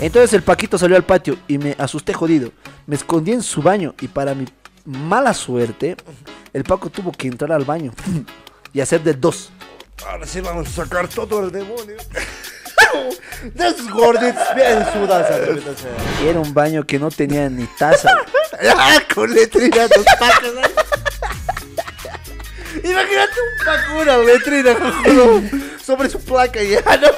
Entonces el Paquito salió al patio y me asusté jodido. Me escondí en su baño y para mi mala suerte, el Paco tuvo que entrar al baño y hacer de dos. Ahora sí vamos a sacar todo el demonio. De bien Era un baño que no tenía ni taza. Ah, con letrina dos patas. Imagínate un paco, una letrina sobre su placa y ya, ¿no?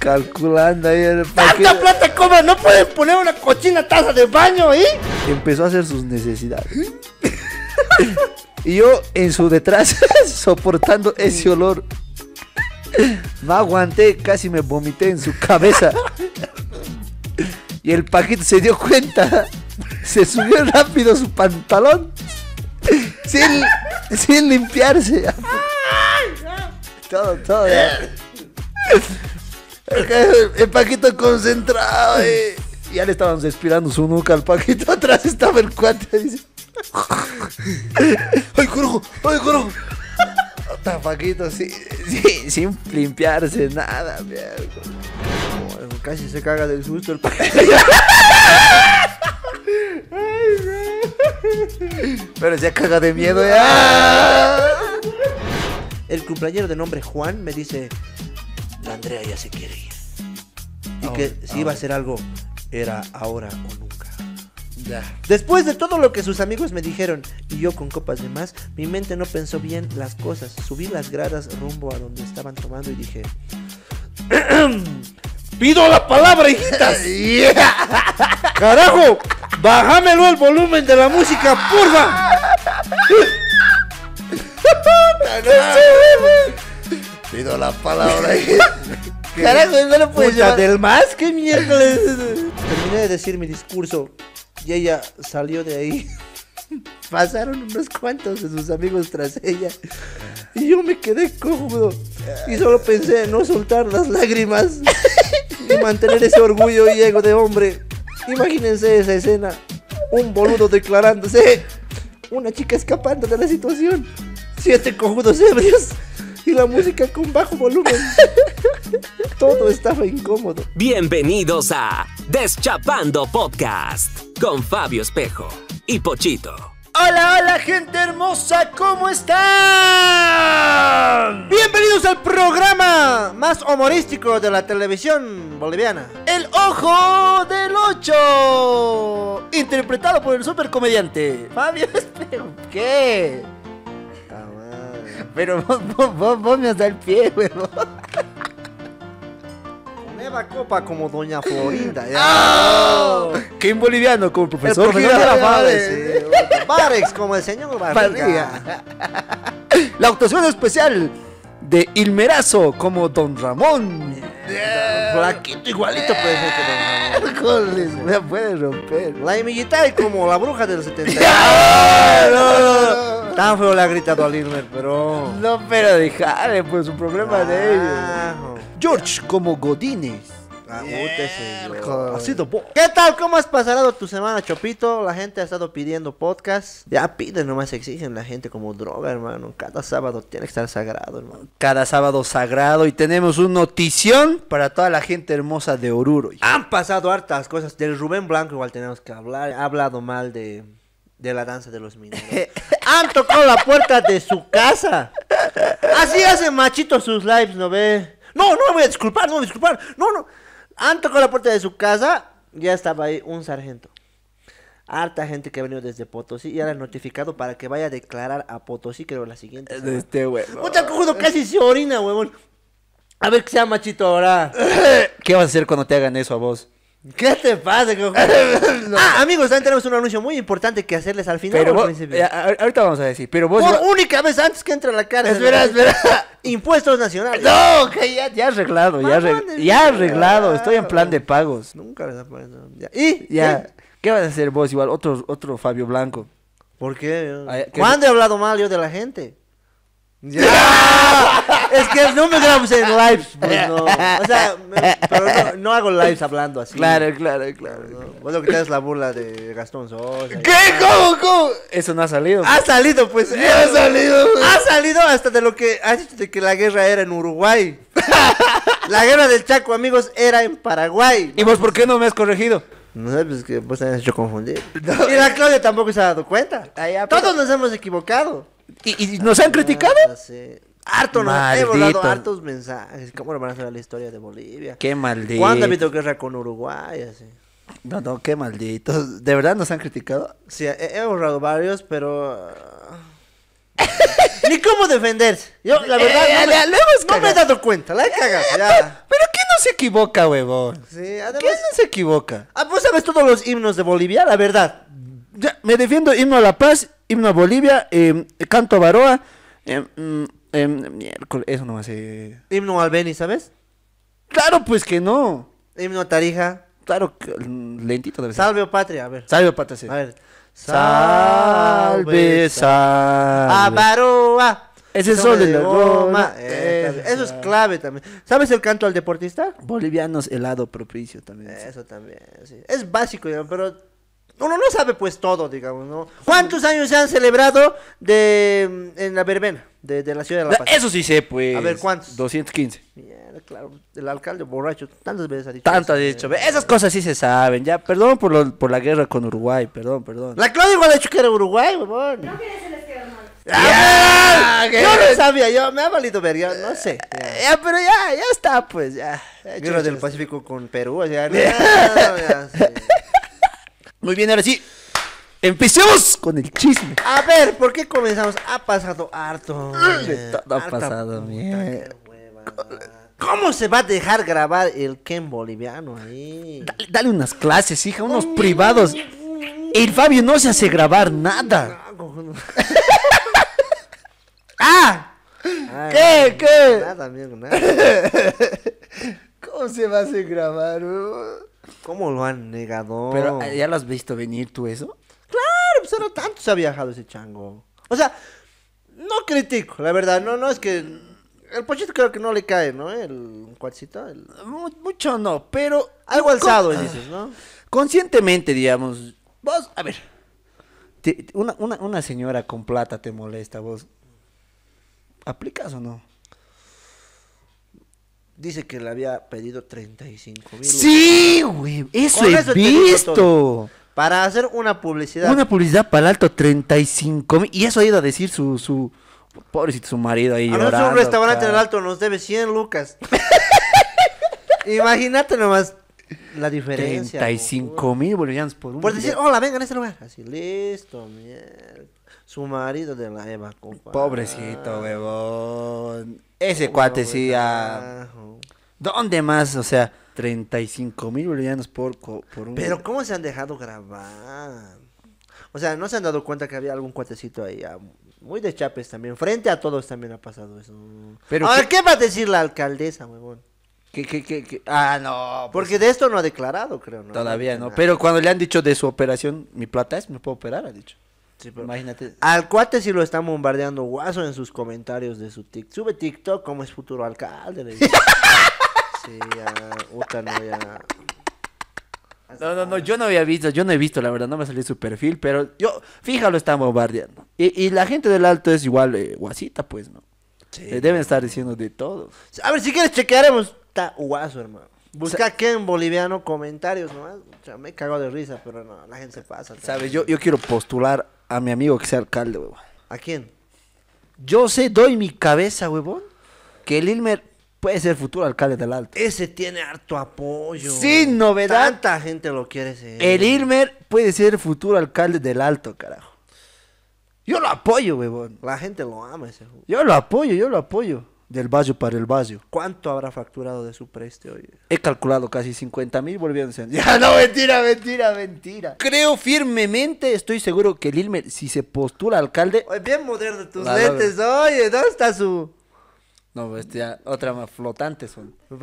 Calculando ahí el plata cobra! ¡No puedes poner una cochina taza de baño ahí! Empezó a hacer sus necesidades. y yo en su detrás, soportando ese olor. No aguanté, casi me vomité en su cabeza. Y el paquete se dio cuenta. Se subió rápido su pantalón. Sin, sin limpiarse todo, todo. El Paquito concentrado, eh. Ya le estaban respirando su nuca al Paquito. Atrás estaba el cuate. ¡Ay, corojo! ¡Ay, corojo! Paquito, sí, sí, sin limpiarse nada, mierda. Casi se caga del susto el Paquito. Pero se caga de miedo ya. El cumpleañero de nombre Juan me dice, la Andrea ya se quiere ir. Y ah, que si iba a ser ah, algo, era ahora o nunca. Después de todo lo que sus amigos me dijeron y yo con copas de más, mi mente no pensó bien las cosas. Subí las gradas rumbo a donde estaban tomando y dije... ¡Pido la palabra, hijitas! ¡Carajo! ¡Bájamelo el volumen de la música, porfa! Pido la palabra. Carajo, no lo del más que miércoles. Terminé de decir mi discurso y ella salió de ahí. Pasaron unos cuantos de sus amigos tras ella y yo me quedé cómodo y solo pensé en no soltar las lágrimas y mantener ese orgullo y ego de hombre. Imagínense esa escena, un boludo declarándose, una chica escapando de la situación siete cojudos ebrios y la música con bajo volumen. Todo estaba incómodo. Bienvenidos a Deschapando Podcast con Fabio Espejo y Pochito. Hola, hola gente hermosa, ¿cómo están? Bienvenidos al programa más humorístico de la televisión boliviana. El Ojo del Ocho, interpretado por el supercomediante Fabio Espejo. ¿Qué? Pero vos, vos, vos, me has dado el pie, Nueva copa como Doña Florinda. ¡Oh! boliviano? Como el profesor, el profesor como el señor Barriga. La actuación especial de Ilmerazo como Don Ramón. Yeah. Flaquito igualito puede ser que Don Ramón. me puede romper. La es como la bruja del 70. Tan feo le ha gritado a Lilmer, pero. No, pero ah, dejale pues un problema de ellos. George como Godines ah, ¿Qué tal? ¿Cómo has pasado tu semana, Chopito? La gente ha estado pidiendo podcast. Ya piden, nomás exigen la gente como droga, hermano. Cada sábado tiene que estar sagrado, hermano. Cada sábado sagrado y tenemos una notición para toda la gente hermosa de Oruro. Han pasado hartas cosas. Del Rubén Blanco igual tenemos que hablar. Ha hablado mal de de la danza de los mineros. Han tocado la puerta de su casa. Así hacen machitos sus lives, ¿no ve? No, no me voy a disculpar, no me voy a disculpar. No, no. Han tocado la puerta de su casa. Ya estaba ahí un sargento. Harta gente que ha venido desde Potosí y ahora notificado para que vaya a declarar a Potosí, creo, la siguiente. Este huevón. Mucha cojudo casi se orina, huevón. A ver qué sea machito ahora. ¿Qué vas a hacer cuando te hagan eso a vos? ¿Qué te pasa, ah, amigos, también tenemos un anuncio muy importante que hacerles al final. Pero eh, ahorita vamos a decir, pero Por única vez antes que entre la cara. Espera, espera. Impuestos nacionales. No, que ya, arreglado, ya, arreglado, arreglado. Estoy en plan de pagos. Nunca les ya. ¿Y? ¿Y? ¿Eh? ¿Qué vas a hacer vos igual? Otro, otro Fabio Blanco. ¿Por qué? ¿Cuándo he hablado mal yo de la gente? ¡Ya! es que no me grabo en lives, pues no. O sea, pero no, hago lives hablando así. Claro, claro, claro. Bueno, que te das la burla de Gastón Sosa. ¿Qué? ¿Cómo? ¿Cómo? Eso no ha salido. Ha salido, pues. eh, ha salido. Ha salido hasta de lo que ha dicho de que la guerra era en Uruguay. La guerra del Chaco, amigos, era en Paraguay. ¿Y vos por qué no me has corregido? No sé, pues que vos te has hecho confundir. Y la Claudia tampoco se ha dado cuenta. Todos nos hemos equivocado. ¿Y, nos han criticado? sí harto, ¿no? He hartos mensajes. ¿Cómo van a hacer la historia de Bolivia? Qué maldito. ¿Cuándo ha habido guerra con Uruguay? Así? No, no, qué maldito. ¿De verdad nos han criticado? Sí, he, borrado varios, pero... Uh, ni cómo defender. Yo, la eh, verdad, no, me, he dado cuenta. La he cagado, ya. Pero, ¿quién no se equivoca, huevón? Sí, además... ¿Quién no se equivoca? vos ah, pues, sabes todos los himnos de Bolivia, la verdad. Ya, me defiendo himno a La Paz, himno a Bolivia, eh, canto a Baroa, eh, mm, eh, eso no hace. Himno al Beni, ¿sabes? Claro, pues que no. Himno a Tarija. Claro, mm, lentito debe ser. Salve oh patria, a ver. Salve oh patria, sí. A ver. Salve, salve. Ese sol de la Roma. Eh, eso es clave también. ¿Sabes el canto al deportista? Bolivianos helado propicio también. Eso también, sí. Es básico, pero uno no sabe pues todo, digamos, ¿no? ¿Cuántos años se han celebrado de mm, en la verbena? de, la ciudad de La Paz. Eso sí sé, pues. A ver, ¿cuántos? 215. Mira, claro, el alcalde borracho, tantas veces ha dicho. Tantas ha dicho. Eh. esas cosas sí se saben, ya. Perdón por, lo, por la guerra con Uruguay, perdón, perdón. La Claudia igual ha dicho que era Uruguay, huevón. No quieres el ¡Ah! Yeah, yo no sabía, yo me ha valido ver, yo no sé. Eh, ya, pero ya, ya está, pues, ya. Guerra del Pacífico con Perú, ya. No, Muy bien, ahora sí, Empecemos con el chisme. A ver, ¿por qué comenzamos? Ha pasado harto. ha pasado, mierda. ¿Cómo se va a dejar grabar el Ken boliviano ahí? Dale, unas clases, hija, unos mm. privados. El Fabio no se hace grabar nada. ¡Ah! ¿Qué? ¿Qué? Nada, amigo, nada. ¿Cómo se va a hacer grabar? ¿Cómo lo han negado? Pero, ¿ya lo has visto venir tú eso? no pues, tanto se ha viajado ese chango? O sea, no critico, la verdad, no, no es que. El pochito creo que no le cae, ¿no? El cuarcito. Mucho no, pero. Algo alzado, dices, ¿no? Conscientemente, digamos. Vos, a ver. una, señora con plata te molesta, vos. ¿Aplicas o no? Dice que le había pedido 35 mil. Sí, güey. Eso es eso visto. Para hacer una publicidad. Una publicidad para el alto, 35 mil. Y eso ha ido a decir su, su pobrecito, su marido ahí. un restaurante en el alto nos debe 100 lucas. Imagínate nomás la diferencia. 35 mil bolivianos por un. Por decir, hola, vengan a este lugar. Así, listo, mierda. Su marido de la Eva, Pobrecito, huevón. Ese cuate sí ya. Ah. ¿Dónde más? O sea, 35 mil bolivianos por, por un... Pero ¿cómo se han dejado grabar? O sea, ¿no se han dado cuenta que había algún cuatecito ahí? Ah, muy de chapes también. Frente a todos también ha pasado eso. Pero ¿qué va a decir la alcaldesa, huevón? Ah, no. Pues Porque de esto no ha declarado, creo. Todavía no. Pero cuando le han dicho de su operación, mi plata es, me puedo operar, ha dicho. Sí, pero Imagínate. Al cuate si lo están bombardeando guaso en sus comentarios de su TikTok. Sube TikTok como es futuro alcalde. Le dice. Sí, no, No, no, yo no había visto, yo no he visto, la verdad, no me salió su perfil, pero yo, fíjalo, está bombardeando. Y, y la gente del alto es igual eh, guasita, pues, ¿no? Sí. Eh, deben estar diciendo de todo. A ver, si quieres chequearemos, está guaso, hermano. Busca aquí en boliviano comentarios no O sea, me cago de risa, pero no, la gente se pasa. ¿Sabes? Yo, yo quiero postular a mi amigo que sea alcalde, huevón. ¿A quién? Yo sé, doy mi cabeza, huevón, que el Ilmer puede ser futuro alcalde del Alto. Ese tiene harto apoyo. Sin novedad. Tanta gente lo quiere ser. El Ilmer puede ser futuro alcalde del Alto, carajo. Yo lo apoyo, weón. La gente lo ama ese juego. Yo lo apoyo, yo lo apoyo. Del vaso para el vaso. ¿Cuánto habrá facturado de su hoy? He calculado casi 50 mil volviéndose. Ya, no, mentira, mentira, mentira. Creo firmemente, estoy seguro que el Ilmer, si se postula alcalde. Oye, bien moderno tus lentes, oye, ¿dónde está su.? No, pues este, ya, otra más flotante son.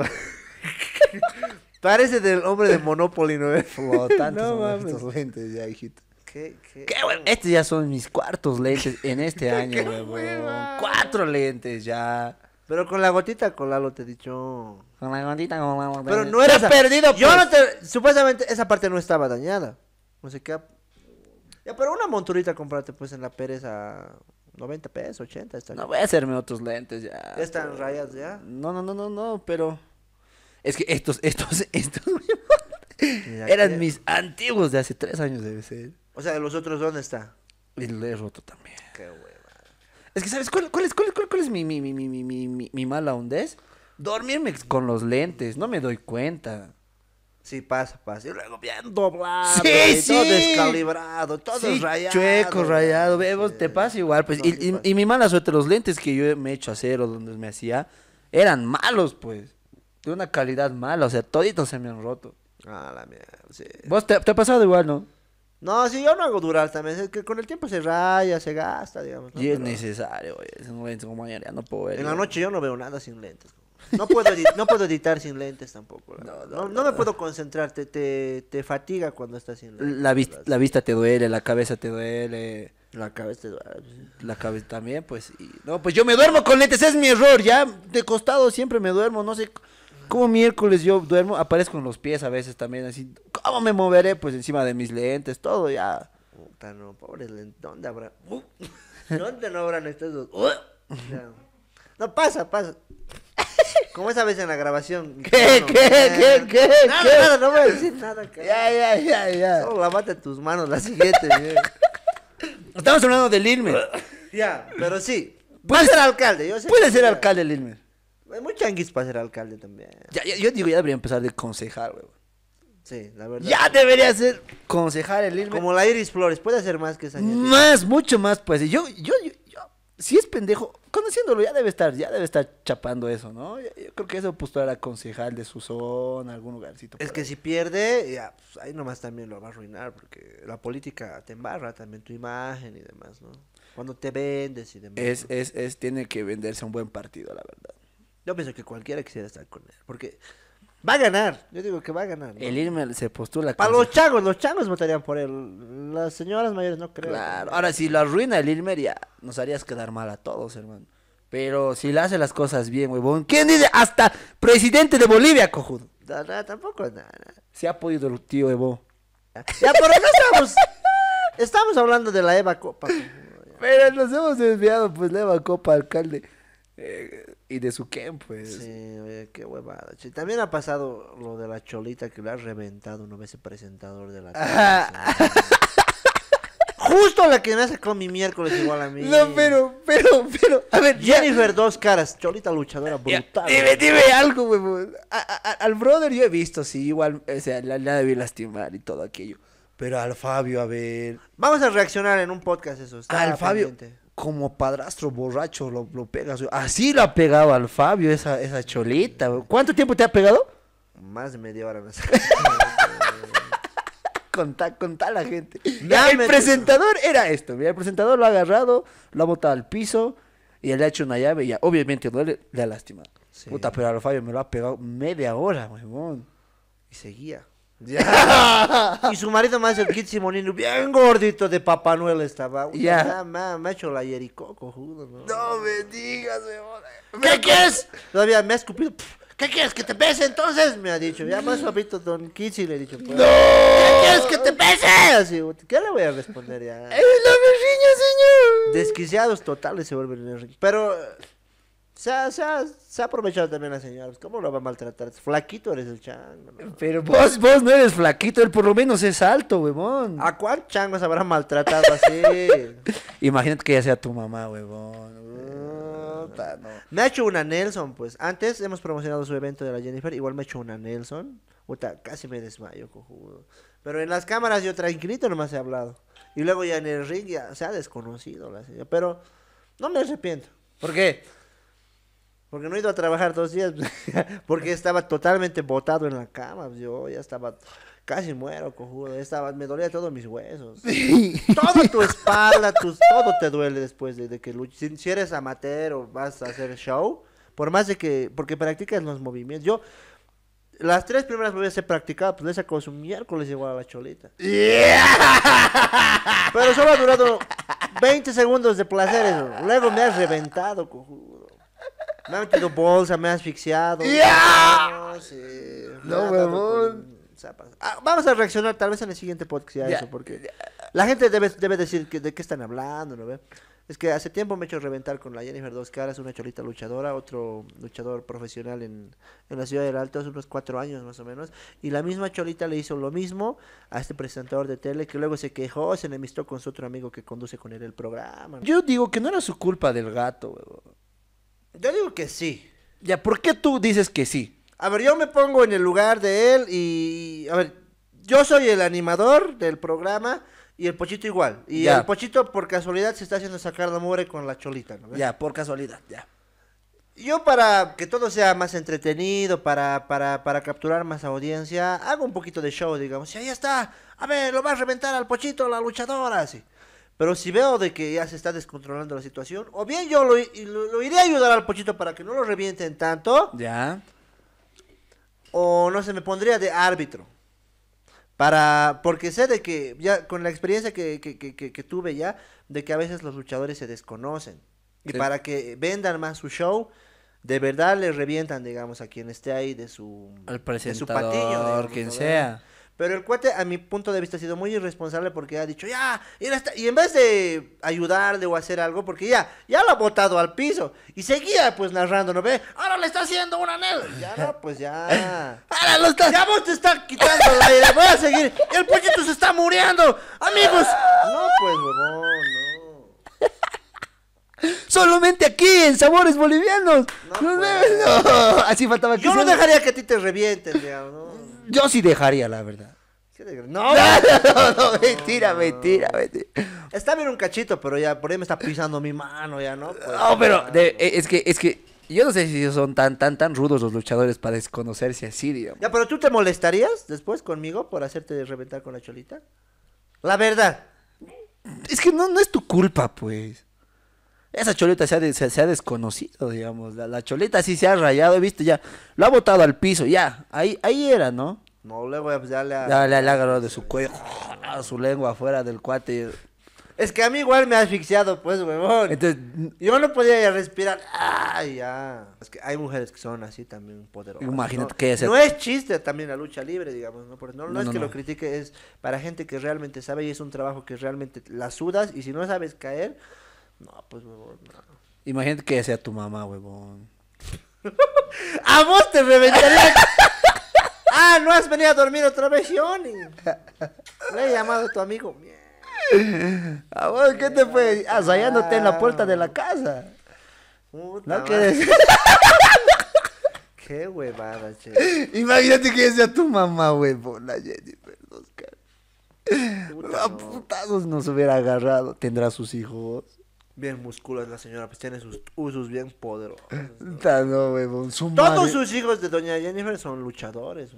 Parece del hombre de Monopoly, ¿no? Flotantes son estos lentes ya, hijito. Qué, qué... Estos ya son mis cuartos lentes en este año, huevón. Cuatro lentes ya. Pero con la gotita con lo te he dicho. Con la gotita con Lalo. Pero no eras perdido. Yo no pues. te. Supuestamente esa parte no estaba dañada. No sé qué. Ya, pero una monturita comprate pues en la pereza. 90 pesos, 80. Está no voy a hacerme otros lentes ya. están rayas ya. No, no, no, no, no, pero. Es que estos, estos, estos. eran mis antiguos de hace tres años, debe ser. O sea, ¿de ¿los otros dónde está? Y lo he roto también. Qué hueva. Es que, ¿sabes cuál, cuál es, cuál, cuál, cuál es mi, mi, mi, mi, mi, mi, mi mala hondez? Dormirme con los lentes, no me doy cuenta. Sí, pasa, pasa. Y luego bien doblado. Sí, sí. Todo descalibrado, todo rayado. Chueco, rayado. te pasa igual. Pues. y, y, mi mala suerte, los lentes que yo me he hecho hacer, o donde me hacía, eran malos, pues. De una calidad mala. O sea, toditos se me han roto. Ah, la mierda, sí. Vos te, te ha pasado igual, ¿no? No, sí, yo no hago durar también. Es que con el tiempo se raya, se gasta, digamos. Y es necesario, oye. Es un lente como ya no puedo ver. En la noche yo no veo nada sin lentes. No puedo, no puedo editar sin lentes tampoco. No, no, me puedo concentrar, te, fatiga cuando estás sin lentes. La, vista te duele, la cabeza te duele. La cabeza te duele. Pues. La cabeza también, pues. No, pues yo me duermo con lentes, es mi error, ya. De costado siempre me duermo, no sé. Como miércoles yo duermo, aparezco en los pies a veces también, así. ¿Cómo me moveré? Pues encima de mis lentes, todo ya. Puta, no, pobres ¿Dónde habrá? Uh, ¿Dónde no habrán estos dos? Uh, no, pasa, pasa. Como esa vez en la grabación. ¿Qué? ¿Qué? ¿Qué? Eh, ¿Qué? Nada, nada, no voy a decir nada, cara. Ya, ya, ya, ya. Solo lavate tus manos la siguiente, Estamos hablando del Ilmer. Ya, pero sí. Puede ser alcalde, yo sé. Puede ser alcalde el Ilmer. Hay muy changuis para ser alcalde también. Ya, yo digo, ya debería empezar de concejar, güey. Sí, la verdad. Ya debería ser concejar el Ilmer. Como la Iris Flores, puede hacer más que esa Más, mucho más, pues. Y Yo, yo, yo, yo, si es pendejo, Haciéndolo, ya debe estar, ya debe estar chapando eso, ¿no? Yo, creo que eso postular pues, a concejal de su zona, algún lugarcito. Es que si pierde, ya, pues, ahí nomás también lo va a arruinar, porque la política te embarra también tu imagen y demás, ¿no? Cuando te vendes y demás. Es, es, es, tiene que venderse un buen partido, la verdad. Yo pienso que cualquiera quisiera estar con él, porque Va a ganar, yo digo que va a ganar. El Ilmer se postula. Para los chagos los changos votarían por él. Las señoras mayores no creen Claro, ahora si lo arruina el Ilmer ya nos harías quedar mal a todos, hermano. Pero si le hace las cosas bien, huevón. ¿Quién dice? Hasta presidente de Bolivia, cojudo. tampoco, nada Se ha podido el tío Evo. Ya, por eso estamos. estamos hablando de la Eva Copa. Pero nos hemos desviado, pues la Eva Copa, alcalde. Eh, y de su Ken, pues. Sí, oye, qué huevada. También ha pasado lo de la cholita que le ha reventado una vez el presentador de la Justo la que me sacó mi miércoles igual a mí. No, pero, pero, pero, a ver. Jennifer Dos Caras, cholita luchadora brutal. Dime, dime algo, huevón. Al brother yo he visto, sí, igual, o sea, la, debí lastimar y todo aquello. Pero al Fabio, a ver. Vamos a reaccionar en un podcast eso. Está al Fabio como padrastro borracho lo, lo pegas. Así lo ha pegado al Fabio esa, esa cholita. ¿Cuánto tiempo te ha pegado? Más de media hora. Más. Contá, contá la gente. el presentador era esto. el presentador lo ha agarrado, lo ha botado al piso y le ha hecho una llave y ya, obviamente no le ha lastimado. Puta, pero a Fabio me lo ha pegado media hora, huevón. Y seguía. Ya. y su marido más el Kitsi Molino bien gordito de Papá Noel estaba. Ya. Me ha hecho la Jericó, cojudo. No, me digas, ¿Qué quieres? Todavía me ha escupido. ¿Qué quieres? ¿Que te pese entonces? Me ha dicho. Ya más papito Don Kitsi le he dicho. Pues. ¡No! ¿Qué quieres que te pese? Así, ¿qué le voy a responder ya? ¡Es la berriña, señor! Desquiciados totales se vuelven en el ring. Pero se ha, se, aprovechado también la señora. Pues, ¿Cómo lo va a maltratar? Flaquito eres el chango. Pero vos, vos no eres flaquito, él por lo menos es alto, huevón. ¿A cuál chango se habrá maltratado así? Imagínate que ya sea tu mamá, huevón. Me ha hecho una Nelson, pues. Antes hemos promocionado su evento de la Jennifer. Igual me ha hecho una Nelson. puta casi me desmayo, cojudo. Pero en las cámaras yo tranquilito nomás he hablado. Y luego ya en el ring ya se ha desconocido la señora. Pero no me arrepiento. ¿Por qué? Porque no he ido a trabajar dos días, porque estaba totalmente botado en la cama. Pues, yo ya estaba casi muero, cojudo. Estaba, me dolía todos mis huesos. Sí. Toda tu espalda, todo te duele después de, que luches. Si, eres amateur o vas a hacer show, por más de que, porque practicas los movimientos. Yo, las tres primeras veces he practicado, pues le sacó su miércoles igual a la cholita. Pero solo ha durado 20 segundos de placer eso. Luego me has reventado, cojudo. Me han metido bolsa, me ha asfixiado. No, sí. Ah, vamos a reaccionar tal vez en el siguiente podcast eso, porque la gente debe, debe decir de qué están hablando, ¿no Es que hace tiempo me he hecho reventar con la Jennifer Dos Caras, una cholita luchadora, otro luchador profesional en, en la ciudad del Alto hace unos cuatro años más o menos. Y la misma cholita le hizo lo mismo a este presentador de tele que luego se quejó, se enemistó con su otro amigo que conduce con él el programa. Yo digo que no era su culpa del gato, weón. Yo digo que sí. Ya, ¿por qué tú dices que sí? A ver, yo me pongo en el lugar de él y. A ver, yo soy el animador del programa y el Pochito igual. Y el Pochito, por casualidad, se está haciendo sacar la mugre con la cholita, ¿no? Ya, por casualidad, ya. Yo para que todo sea más entretenido, para, para, para capturar más audiencia, hago un poquito de show, digamos. Y ahí está. A ver, lo va a reventar al pochito, la luchadora, así. Pero si veo de que ya se está descontrolando la situación, o bien yo lo, lo, iré a ayudar al pochito para que no lo revienten tanto. Ya. O no se sé, me pondría de árbitro. Para, porque sé de que, ya con la experiencia que, que, que, tuve ya, de que a veces los luchadores se desconocen. Y para que vendan más su show, de verdad le revientan, digamos, a quien esté ahí de su, Al presentador, de su quien sea. Pero el cuate, a mi punto de vista, ha sido muy irresponsable porque ha dicho, ya, y en vez de ayudarle o hacer algo, porque ya, ya lo ha botado al piso. Y seguía, pues, narrando, ¿no ve? Ahora le está haciendo un anel. Ya, no, pues ya. Ahora lo está... Ya vos te está quitando el aire, voy a seguir. El pollito se está muriendo. Amigos. No, pues, huevón, no. Solamente aquí, en Sabores Bolivianos. No, pues, no, Así faltaba que... Yo no dejaría que a ti te revientes, ¿no? Yo sí dejaría, la verdad. No, no, no, mentira, mentira, mentira. Está bien un cachito, pero ya por ahí me está pisando mi mano, ya, ¿no? Pues, no, pero eh, es que, es que yo no sé si son tan, tan, tan rudos los luchadores para desconocerse así, digamos. Ya, pero ¿tú te molestarías después conmigo por hacerte reventar con la cholita? La verdad. Es que no, no es tu culpa, pues esa choleta se ha, se, ha desconocido, digamos. La, cholita sí se ha rayado, he visto ya. Lo ha botado al piso, ya. Ahí, ahí era, ¿no? No, luego ya pues, le ha... Ya le, agarrado de su cuello, ¡ah! su lengua afuera del cuate. Es que a mí igual me ha asfixiado, pues, huevón. Entonces, yo no podía ya respirar. Ay, ya. Es que hay mujeres que son así también poderosas. Imagínate ¿no? que es. No es chiste también la lucha libre, digamos, ¿no? no es que lo critique, es para gente que realmente sabe y es un trabajo que realmente la sudas y si no sabes caer no, pues, huevón, no. Imagínate que sea tu mamá, huevón. ¡A vos te reventaría! ¡Ah, no has venido a dormir otra vez, Johnny! Le he llamado a tu amigo. ¿A vos qué te fue? Azayándote en la puerta de la casa. no quieres. qué huevada, che. Imagínate que sea tu mamá, huevón La Jennifer. Oscar. Puta, no. nos hubiera agarrado. ¿Tendrá sus hijos? bien musculosa la señora, pues tiene sus usos bien poderosos. Todos sus hijos de doña Jennifer son luchadores.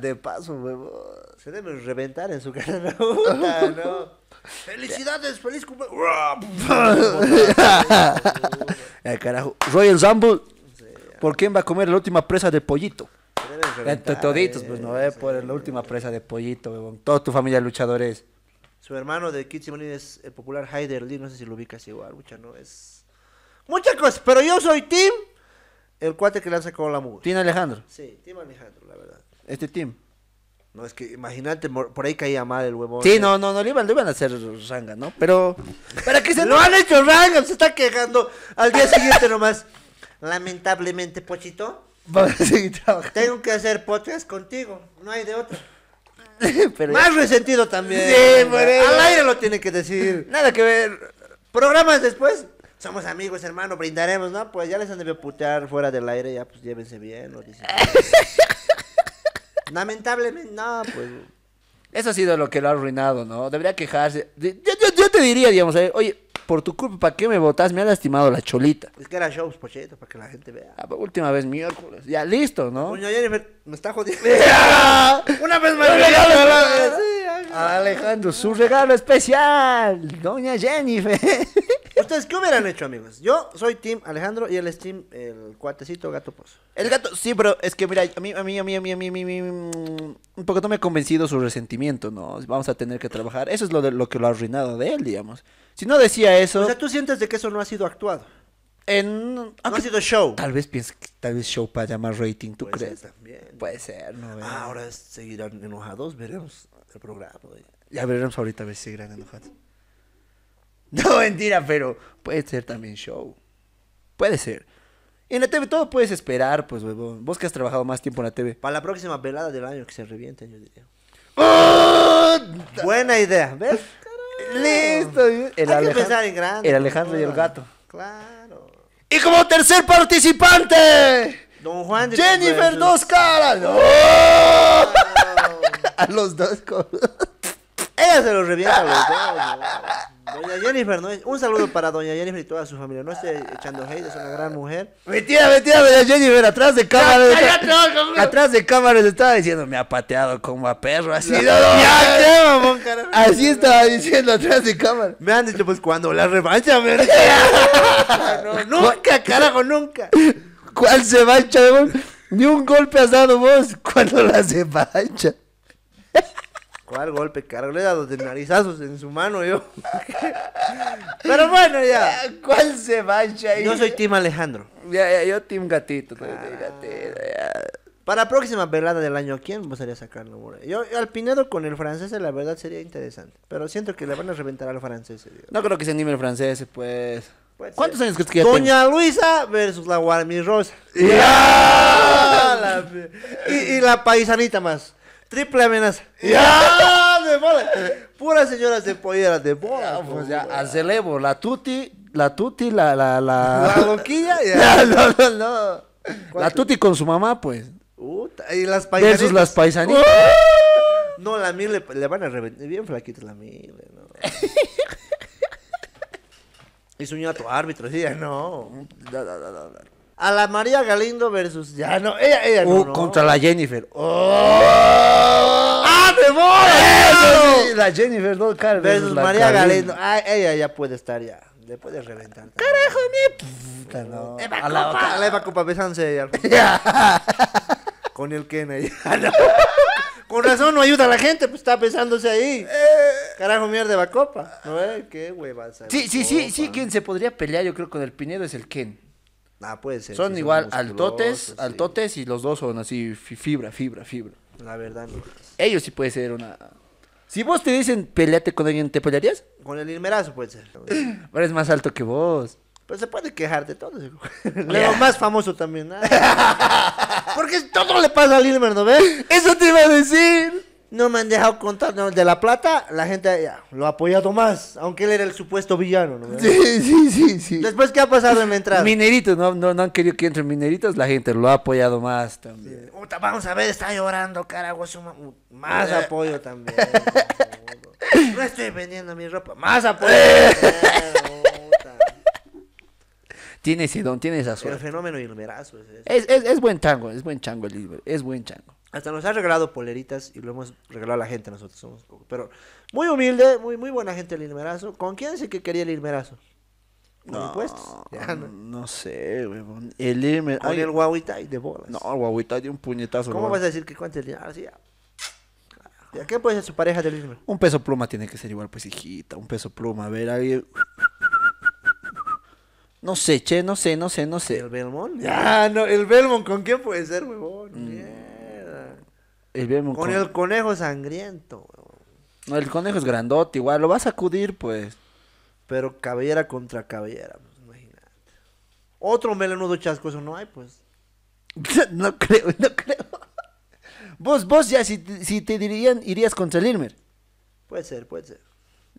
de paso, weón. Se deben reventar en su cara, ¿no? ¡Felicidades! ¡Feliz cumpleaños! eh, carajo. Royal Zambo. ¿Por quién va a comer la última presa de pollito? Entre toditos, pues no, eh, por la última presa de pollito, weón. Toda tu familia de luchadores. Su hermano de Kit Simon es el eh, popular Heider Lee, no sé si lo ubicas igual, mucha no es. Muchas cosas, pero yo soy Tim, el cuate que le han sacado la mugre. ¿Tim Alejandro? Sí, Tim Alejandro, la verdad. ¿Este Tim? No, es que imagínate, por ahí caía mal el huevón. Sí, eh. no, no, no, le iban, a hacer ranga, ¿no? Pero, ¿para qué se lo han hecho ranga? Se está quejando al día siguiente nomás. Lamentablemente, Pochito, tengo que hacer podcast contigo, no hay de otra. Más resentido también. Sí, Al aire lo tiene que decir. Nada que ver. Programas después. Somos amigos, hermano, brindaremos, ¿no? Pues ya les han de putear fuera del aire, ya pues llévense bien, Lamentablemente, no, pues. Eso ha sido lo que lo ha arruinado, ¿no? Debería quejarse. Yo, te diría, digamos, eh, oye, por tu culpa, ¿para qué me votas? Me ha lastimado la cholita. Es que era shows, pocheto, para que la gente vea. Ah, pues, última vez miércoles. Ya listo, ¿no? Coño, Jennifer me está jodiendo. ¡Una vez más! ¡Una vez más! Alejandro, su regalo especial, doña Jennifer. ¿Ustedes qué hubieran hecho, amigos? Yo soy Tim Alejandro y él es Tim, el cuatecito gato pozo. El gato, sí, pero es que mira, a mí, a mí, a mí, a mí, a mí, a mí, mm, un poquito me ha convencido su resentimiento, ¿no? Vamos a tener que trabajar. Eso es lo, de, lo que lo ha arruinado de él, digamos. Si no decía eso... O sea, tú sientes de que eso no ha sido actuado. En... No ha sido show. Tal vez piense que tal vez show para llamar rating, ¿tú Puede crees? Ser Puede ser, no, ah, Ahora seguirán enojados, veremos programa. Ya veremos ahorita a ver si sigue enojados. No, mentira, pero puede ser también show. Puede ser. En la TV todo puedes esperar, pues, huevón. Vos que has trabajado más tiempo en la TV. Para la próxima velada del año que se reviente yo diría. Buena idea, Listo. El Hay Alejandro, que El Alejandro y el gato. Claro. Y como tercer participante, Don Juan de Jennifer Dos a los dos con... Ella se los revienta a los dos. Doña Jennifer, ¿no? un saludo para Doña Jennifer y toda su familia. No esté echando hate, es una gran mujer. Mentira, mentira, Doña Jennifer, atrás de cámaras. atrás de cámaras estaba diciendo, me ha pateado como a perro. Así, Así estaba diciendo atrás de cámaras. Me han dicho, pues cuando la revancha, ¿verdad? nunca, carajo, nunca. ¿Cuál se mancha, Ni un golpe has dado vos cuando la se mancha. ¿Cuál golpe? Caro, le he dado de narizazos en su mano yo. Pero bueno, ya. ¿Cuál se mancha ahí? Yo soy team Alejandro. Ya, ya, yo Tim Gatito. Ah. Para la próxima velada del año, quién quién gustaría sacarlo, Yo, yo, al Pinedo con el francés, la verdad, sería interesante. Pero siento que le van a reventar al francés. No creo que se anime el francés, pues. pues ¿Cuántos años crees que ya Doña Luisa versus la Guarmi Rosa. y la paisanita más triple amenaza. ¡Ya! ¡De bola! Puras señoras de pollera, de bola. Ya, pues ya, a la tuti, la tuti, la, la, la... La loquilla, no, no, no. La tuti con su mamá, pues. y las paisanitas. Esos las paisanitas. No, la Mir le, van a reventar. Bien flaquita la Mir! no. y su tu árbitro, sí, no a la María Galindo versus. Ya no, ella, ella no, uh, Contra la Jennifer. ¡Oh! ¡Ah, ¡Ah me voy! Eso la Jennifer no, Versus María Galindo. Ah, ella ya puede estar ya. Le puede reventar. ¡Carajo, mi puta! No. Eva la, Copa. A la Eva Copa besándose ella. Con el Ken ahí Con razón no ayuda a la gente, pues está pensándose ahí. Eh. Carajo, mierda, Eva Copa. No, eh, qué huevas. Sí, sí, sí, sí, quien se podría pelear, yo creo, con el Pinedo es el Ken. Ah, son igual altotes, altotes y los dos son así fibra, fibra, fibra. La verdad no. Ellos sí puede ser una... Si vos te dicen peleate con alguien, ¿te pelearías? Con el Ilmerazo puede ser. Pero es más alto que vos. Pero se puede quejar de todo. Luego más famoso también. Porque todo le pasa al Ilmer, ¿no ves? Eso te iba a decir. No me han dejado contar de La Plata, la gente lo ha apoyado más, aunque él era el supuesto villano. Sí, sí, sí, sí. Después, ¿qué ha pasado en la entrada? Mineritos, no, no, han querido que entren mineritos, la gente lo ha apoyado más también. vamos a ver, está llorando, carajo, uh, más eh. apoyo también. no estoy vendiendo mi ropa, más apoyo. tiene ese don, tiene esa suerte. El fenómeno y el Es, buen tango. es buen chango el libro. es buen chango. Hasta nos ha regalado poleritas y lo hemos regalado a la gente nosotros. Somos, pero muy humilde, muy, muy buena gente el irmerazo ¿Con quién dice que quería el irmerazo No, no, no. sé, weón. El irmerazo. Con el y de bolas. No, el Huahuitay de un puñetazo. ¿Cómo vas a decir que cuánto el dinero? Ah, ya. qué puede ser su pareja del Ilmerazo? Un peso pluma tiene que ser igual, pues, hijita. Un peso pluma. A ver, alguien. No sé, che, no sé, no sé, no sé. ¿El Belmont? Ya, no, el Belmont, ¿con quién puede ser, huevón? Mm. Bien con, el conejo sangriento. No, el conejo es grandote, igual. Lo vas a sacudir, pues. Pero cabellera contra cabellera, pues, imagínate. Otro melenudo chasco, eso no hay, pues. no creo, no creo. vos, vos ya, si, si te dirían, irías contra el Irmer Puede ser, puede ser.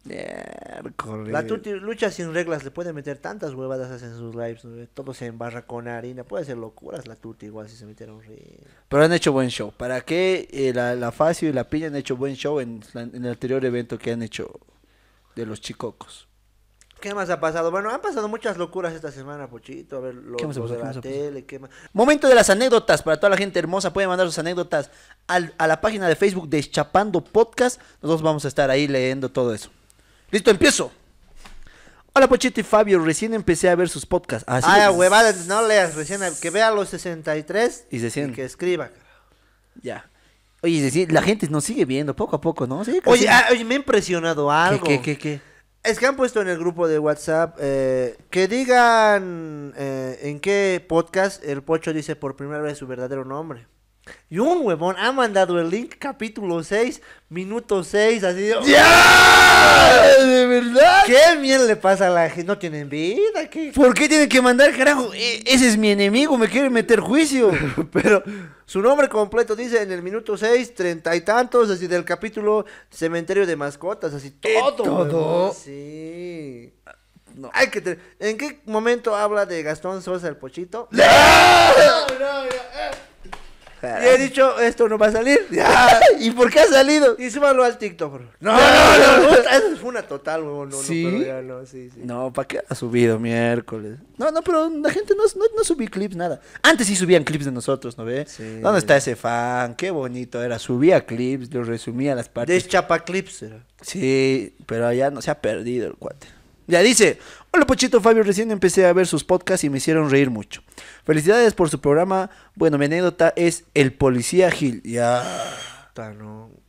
La la lucha sin reglas le puede meter tantas huevadas en sus lives. Todo se embarra con harina. Puede ser locuras la tuti igual si se metiera un Pero han hecho buen show. ¿Para qué eh, la, la Facio y la Piña han hecho buen show en, el anterior evento que han hecho de los chicocos? ¿Qué más ha pasado? Bueno, han pasado muchas locuras esta semana, Pochito. A ver, lo, ¿Qué de la tele, ¿qué más? Momento de las anécdotas. Para toda la gente hermosa, pueden mandar sus anécdotas al, a la página de Facebook de Chapando Podcast. Nosotros vamos a estar ahí leyendo todo eso. Listo, empiezo. Hola Pochito y Fabio, recién empecé a ver sus podcasts. ah, huevadas, no leas recién, que vea los 63 y, se y que escriba. Ya. Oye, la gente nos sigue viendo poco a poco, ¿no? Ah, oye, me ha impresionado algo. ¿Qué, qué, qué, qué Es que han puesto en el grupo de WhatsApp eh, que digan eh, en qué podcast el Pocho dice por primera vez su verdadero nombre. Y un huevón ha mandado el link capítulo 6, minuto 6, así de... ¿De verdad? ¿Qué bien le pasa a la gente? No tienen vida, ¿qué? ¿Por qué tienen que mandar, carajo? E, ese es mi enemigo, me quiere meter juicio. Pero su nombre completo dice en el minuto 6, treinta y tantos, así del capítulo Cementerio de Mascotas, así todo. Todo. sí. No. Hay que ¿En qué momento habla de Gastón Sosa el Pochito? ¡No! no, no, eh. Y he dicho, esto no va a salir. ¿Y por qué ha salido? Y súbalo al TikTok, No, no, no. Eso fue una total, huevón. No, no, no, sí, No, ¿para qué ha subido miércoles? No, no, pero la gente no, no, subí clips, nada. Antes sí subían clips de nosotros, ¿no ve? Sí. ¿Dónde está ese fan? Qué bonito era. Subía clips, lo resumía las partes. Deschapa clips Sí, pero allá no se ha perdido el cuate. Ya dice, hola Pochito Fabio, recién empecé a ver sus podcasts y me hicieron reír mucho. Felicidades por su programa. Bueno, mi anécdota es El Policía Gil. Ya.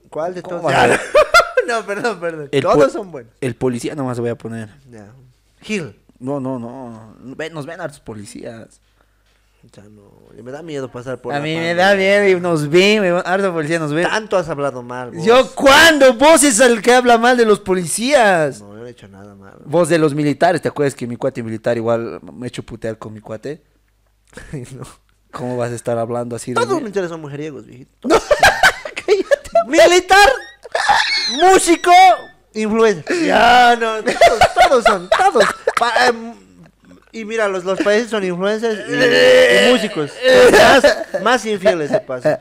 ¿Cuál de todos? no, perdón, perdón. todos son buenos. El policía nomás voy a poner. Ya. Gil. No, no, no. nos ven a los policías. Ya no. Me da miedo pasar por A mí me da miedo y nos ven, me, policía nos ve. Tanto has hablado mal. Yo, ¿cuándo? Vos es el que habla mal de los policías. No, hecho nada malo. Vos de los militares, ¿te acuerdas que mi cuate militar igual me he hecho putear con mi cuate? ¿Cómo vas a estar hablando así? Todos los militares son mujeriegos, viejito. Militar, músico, influencer. Ya, no, todos, son, todos. Em, y mira, los, los países son influencers y, músicos. Más, infieles se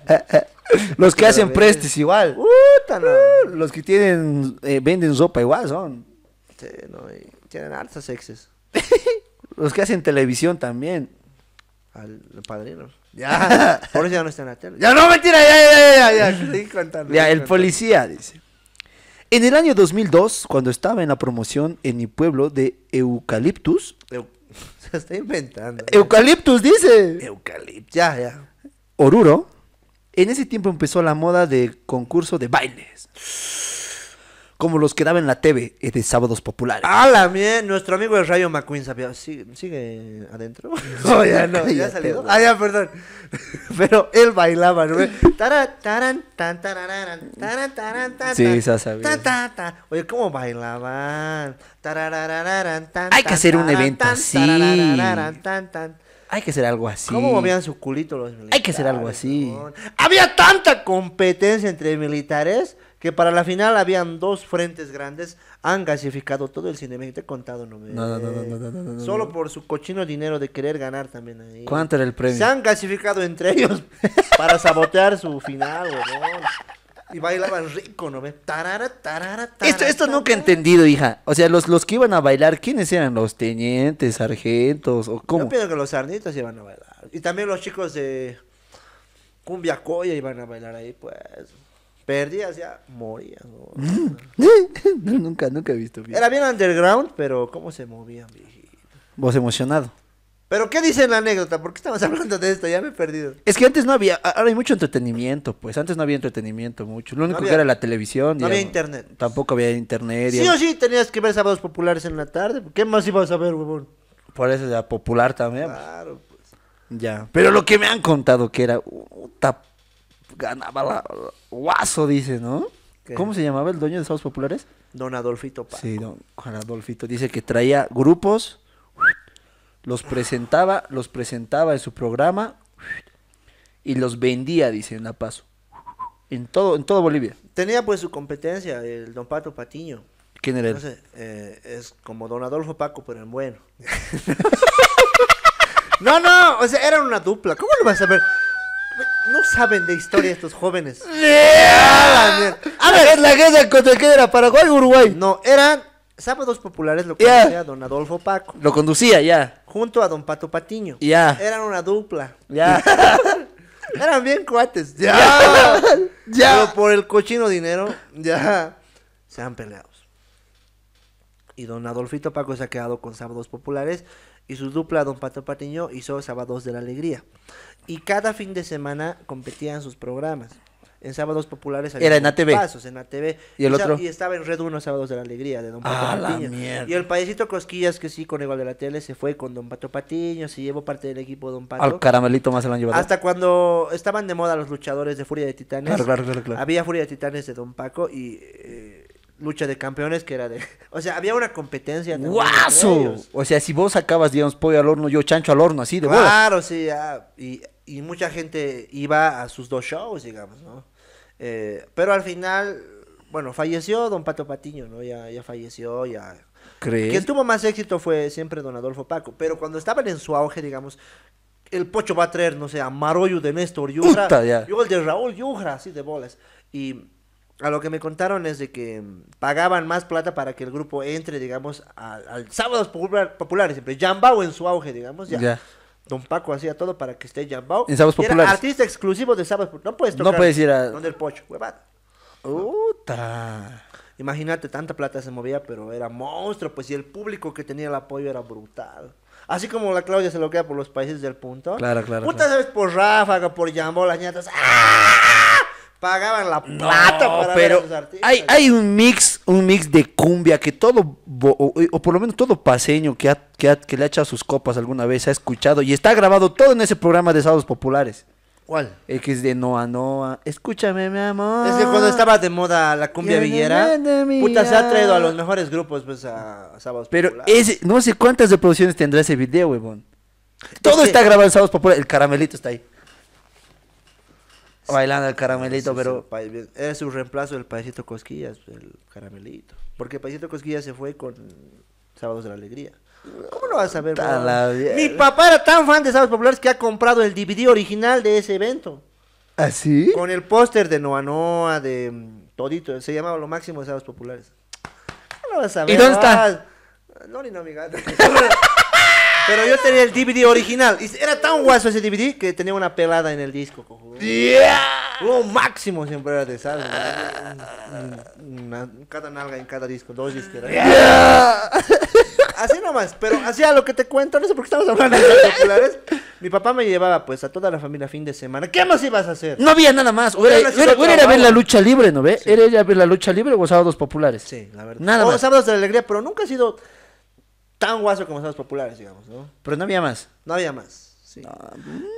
Los que hacen prestes igual. los que tienen, eh, venden sopa igual son. Este, tienen hartos sexes. Los que hacen televisión también. Al, Ya. Por eso ya no está en la tele. Ya, no, mentira, ya, ya, ya, ya. el policía dice. En el año 2002, cuando estaba en la promoción en mi pueblo de Eucaliptus. se está inventando. Eucaliptus, dice. Eucaliptus. Ya, ya. Oruro. En ese tiempo empezó la moda de concurso de bailes como los que daban en la TV eh, de sábados populares. ¡Hala, bien! Nuestro amigo el Rayo McQueen sabía. ¿Sigue, adentro? oh, ya no, ya salió? Ah, ya, perdón. Pero él bailaba, ¿no? sí, ya sabía. Oye, ¿cómo bailaban? Hay que hacer un evento así. Hay que ser algo así. ¿Cómo movían su culito los militares? Hay que ser algo así. Había tanta competencia entre militares que para la final habían dos frentes grandes. Han gasificado todo el cine. Te he contado, no me. No, no, no, no, Solo por su cochino dinero de querer ganar también ahí. ¿Cuánto era el premio? Se han gasificado entre ellos para sabotear su final, weón. Y bailaban rico, ¿no? Tarara, tarara, tarara, esto, esto nunca he entendido, hija. O sea, los, los que iban a bailar, ¿quiénes eran? ¿Los tenientes, sargentos o cómo? Yo pienso que los sarnitos iban a bailar. Y también los chicos de Cumbia Coya iban a bailar ahí, pues. Perdías ya, morías. nunca, nunca he visto. Era bien underground, pero ¿cómo se movían, viejito? Vos emocionado. Pero ¿qué dice la anécdota? ¿Por qué estamos hablando de esto? Ya me he perdido. Es que antes no había, ahora hay mucho entretenimiento, pues antes no había entretenimiento mucho. Lo único que era la televisión. No había internet. Tampoco había internet. Sí o sí tenías que ver sábados populares en la tarde. ¿Qué más ibas a ver, huevón? Por eso era popular también. Pues. Claro, pues. Ya. Pero lo que me han contado que era, ganaba la, guaso, dice, ¿no? ¿Cómo se llamaba el dueño de sábados populares? Don Adolfito Sí, don Juan Adolfito. Dice que traía grupos los presentaba, los presentaba en su programa y los vendía, dice, en La Paso. En todo, en todo Bolivia. Tenía pues su competencia, el don Pato Patiño. ¿Quién era él? Eh, es como don Adolfo Paco, pero en bueno. no, no, o sea, eran una dupla. ¿Cómo lo vas a ver? No saben de historia estos jóvenes. Yeah. A ver, la guerra contra qué era Paraguay o Uruguay. No, eran Sábados populares lo que conducía don Adolfo Paco. Lo conducía, ya. Junto a don Pato Patiño. Ya. Eran una dupla. Ya. Eran bien cuates. Ya. Ya. Pero por el cochino dinero, ya. Se han peleado. Y don Adolfito Paco se ha quedado con Sábados populares. Y su dupla, don Pato Patiño, hizo Sábados de la Alegría. Y cada fin de semana competían sus programas en sábados populares. Era en ATV. en ATV. ¿Y, el otro? Y estaba en Red 1 Sábados de la Alegría de Don ah, Pato Patiño. Y el payasito Cosquillas, que sí, con igual de la tele, se fue con Don Pato Patiño, se llevó parte del equipo de Don Paco. Al caramelito más se lo han llevado. Hasta cuando estaban de moda los luchadores de Furia de Titanes. Había Furia de Titanes de Don Paco y... Eh, lucha de campeones que era de. O sea, había una competencia. ¡Guaso! O sea, si vos sacabas, digamos, pollo al horno, yo chancho al horno, así de Claro, sí, ah, y mucha gente iba a sus dos shows, digamos, ¿no? Eh, pero al final, bueno, falleció don Pato Patiño, ¿no? Ya, ya falleció, ya... ¿Crees? Quien tuvo más éxito fue siempre don Adolfo Paco, pero cuando estaban en su auge, digamos, el Pocho va a traer, no sé, a Maroyu de Néstor Yuja, yo el de Raúl Yujra, así de bolas. Y a lo que me contaron es de que pagaban más plata para que el grupo entre, digamos, al, Sábados Populares, siempre, Jambao en su auge, digamos, ya. ya Don Paco hacía todo para que esté Jambao. En Era artista exclusivo de Sabas Populares. No puedes tocar. No puedes ir a... Donde el pocho, huevada. Puta. Imagínate, tanta plata se movía, pero era monstruo, pues, y el público que tenía el apoyo era brutal. Así como la Claudia se lo queda por los países del punto. Claro, claro. Puta, ¿sabes? Por Ráfaga, por Jambo las ñatas pagaban la plata para pero ver artistas. Hay, un mix, un mix de cumbia que todo, eh, o, por lo menos todo paseño que, le ha echado sus copas alguna vez ha escuchado y está grabado todo en ese programa de sábados populares. ¿Cuál? El que es de Noa Noa. Escúchame, mi amor. Es que cuando estaba de moda la cumbia villera, puta, se ha traído a los mejores grupos pues a, sábados populares. Pero no sé cuántas reproducciones tendrá ese video, huevón. Todo está grabado en sábados populares. El caramelito está ahí bailando el caramelito, ah, pero... era su reemplazo del Paisito Cosquillas, el caramelito. Porque Paisito Cosquillas se fue con Sábados de la Alegría. ¿Cómo lo vas a ver? Mi papá era tan fan de Sábados Populares que ha comprado el DVD original de ese evento. ¿Ah, sí? Con el póster de Noa Noa, de mm, Todito. Se llamaba Lo Máximo de Sábados Populares. ¿Cómo lo vas a saber ¿Y dónde está? No, ni no, mi gato. Pero yo tenía el DVD original. Y era tan guaso ese DVD que tenía una pelada en el disco. Yeah. Lo máximo siempre era de sal. Ah. cada nalga en cada disco, dos discos. Así nomás, pero hacía lo que te cuento, no sé por qué estamos hablando de populares. Mi papá me llevaba pues a toda la familia fin de semana. ¿Qué más ibas a hacer? No había nada más. era era ver la lucha libre, ¿no ve? Era ir ver la lucha libre o sábados populares. Sí, la verdad. Nada o sábados de la alegría, pero nunca ha sido tan guaso como son los populares, digamos, ¿no? Pero no había más. No había más, sí.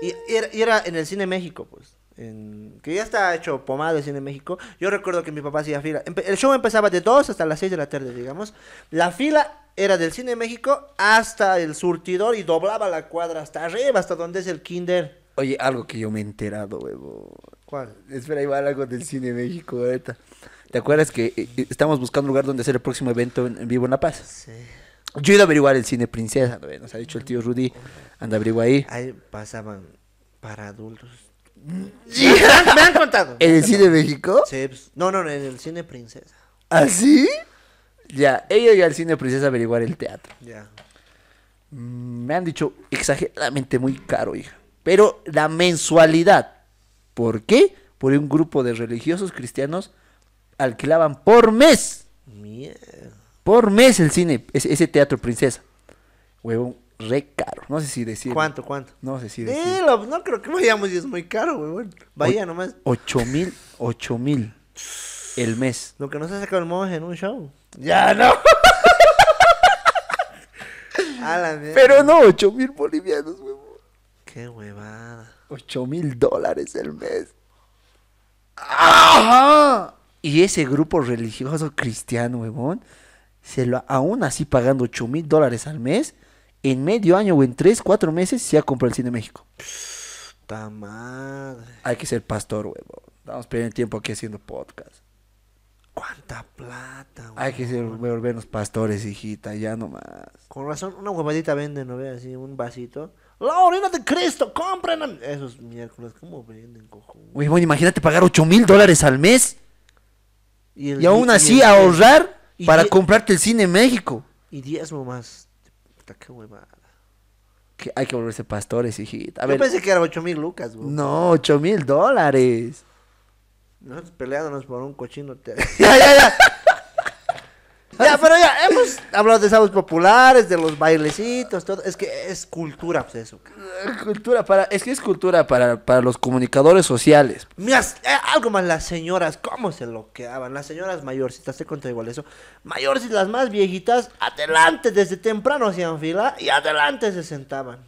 Y, era, en el Cine México, pues. En, que ya está hecho pomada el Cine México. Yo recuerdo que mi papá hacía fila. el show empezaba de 2 hasta las 6 de la tarde, digamos. La fila era del Cine México hasta el surtidor y doblaba la cuadra hasta arriba, hasta donde es el kinder. Oye, algo que yo me he enterado, huevo. ¿Cuál? Espera, iba algo del Cine México ahorita. ¿Te acuerdas que eh, estamos buscando un lugar donde hacer el próximo evento en vivo en La Paz? Sí. Yo he ido a averiguar el cine princesa, nos ha dicho el tío Rudy, anda averigua ahí. Ahí pasaban para adultos. Me, han, contado. ¿En el cine México? Pues, no, no, en el cine princesa. ¿Ah, sí? Ya, ella iba al cine princesa a averiguar el teatro. Ya. Mm, me han dicho exageradamente muy caro, hija. Pero la mensualidad. ¿Por qué? Por un grupo de religiosos cristianos alquilaban por mes. Mierda por mes el cine, ese, teatro princesa. Huevón, re caro. No sé si decir. ¿Cuánto, cuánto? No sé si decir. no creo que vayamos y es muy caro, huevón. Vaya nomás. Ocho mil, ocho mil el mes. Lo que no se ha sacado el móvil en un show. Ya no. Pero no, ocho mil bolivianos, huevón. Qué huevada. Ocho mil dólares el mes. ¡Ajá! Y ese grupo religioso cristiano, huevón aún así pagando 8 mil dólares al mes, en medio año o en 3, 4 meses se ha comprado el Cine México. Hay que ser pastor, huevo. perder el tiempo aquí haciendo podcast. ¿Cuánta plata, Hay que ser, volvernos pastores, hijita, ya nomás. Con razón, una huevadita venden, ¿no Así, un vasito. La orina de Cristo, compren. Esos miércoles, ¿cómo venden, cojones? imagínate pagar 8 mil dólares al mes. Y, aún así ahorrar para comprarte el cine en México. Y diez, más. Puta, qué huevada. hay que volverse pastores, hijita. Yo pensé que era ocho mil lucas, güey. No, ocho mil dólares. No, peleándonos por un cochino. ya, ya, ya. Ya, pero ya, hemos hablado de sabores populares, de los bailecitos, todo. Es que es cultura, pues eso. Eh, cultura para, es que es cultura para, los comunicadores sociales. Mira, eh, algo más, las señoras, ¿cómo se lo quedaban? Las señoras mayorcitas, te conté igual eso. Mayorcitas, las más viejitas, adelante, desde temprano hacían fila y adelante se sentaban.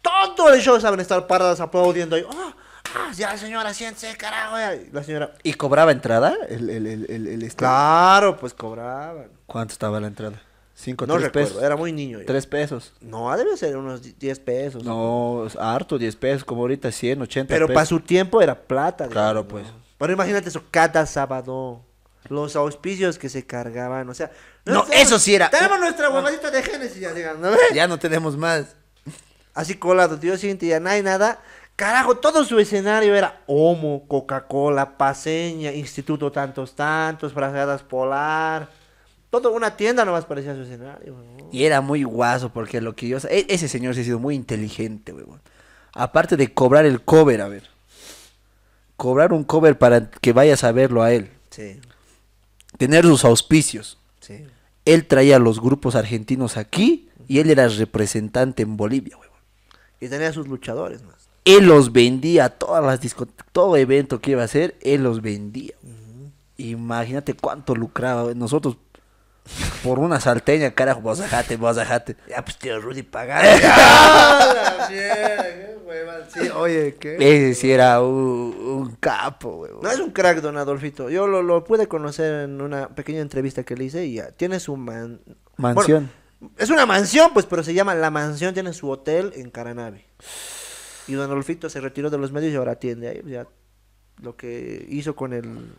Todo el show saben estar paradas aplaudiendo y... Ah, ¡Ah, ya, señora, siéntese, carajo. La señora. ¿Y cobraba entrada? El, el, el, el, este. Claro, pues cobraba. ¿Cuánto estaba la entrada? Cinco, no tres recuerdo, pesos. era muy niño. Tres pesos. No, debe ser unos 10 pesos. No, harto, 10 pesos, como ahorita cien ochenta Pero para su tiempo era plata. Claro, pues. Pero imagínate eso, cada sábado los auspicios que se cargaban, o sea. No, eso sí era. Tenemos nuestra huevadita de Génesis ya, digan, ¿no? Ya no tenemos más. Así colado, tío, siguiente, ya no hay nada. Carajo, todo su escenario era Homo, Coca-Cola, Paseña, Instituto Tantos Tantos, Fraseadas Polar. todo una tienda nomás parecía su escenario. Y era muy guaso porque lo que yo... E, ese señor se ha sido muy inteligente, weón. Aparte de cobrar el cover, a ver. Cobrar un cover para que vayas a verlo a él. Sí. Tener sus auspicios. Sí. Él traía los grupos argentinos aquí y él era representante en Bolivia, weón. Y tenía sus luchadores, no él los vendía, todas las discotecas, todo evento que iba a hacer, él los vendía. Imagínate cuánto lucraba. Nosotros, por una salteña, carajo, vos ajate, Ya, pues tío Rudy pagaba. sí, oye, ¿qué? Ese sí era un, capo, weón. No es un crack, don Adolfito. Yo lo, lo, pude conocer en una pequeña entrevista que le hice y ya. Tiene su man... mansión. es una mansión, pues, pero se llama La Mansión. Tiene su hotel en Caranavi. Y don Rolfito se retiró de los medios y ahora atiende ahí. Ya, lo que hizo con el.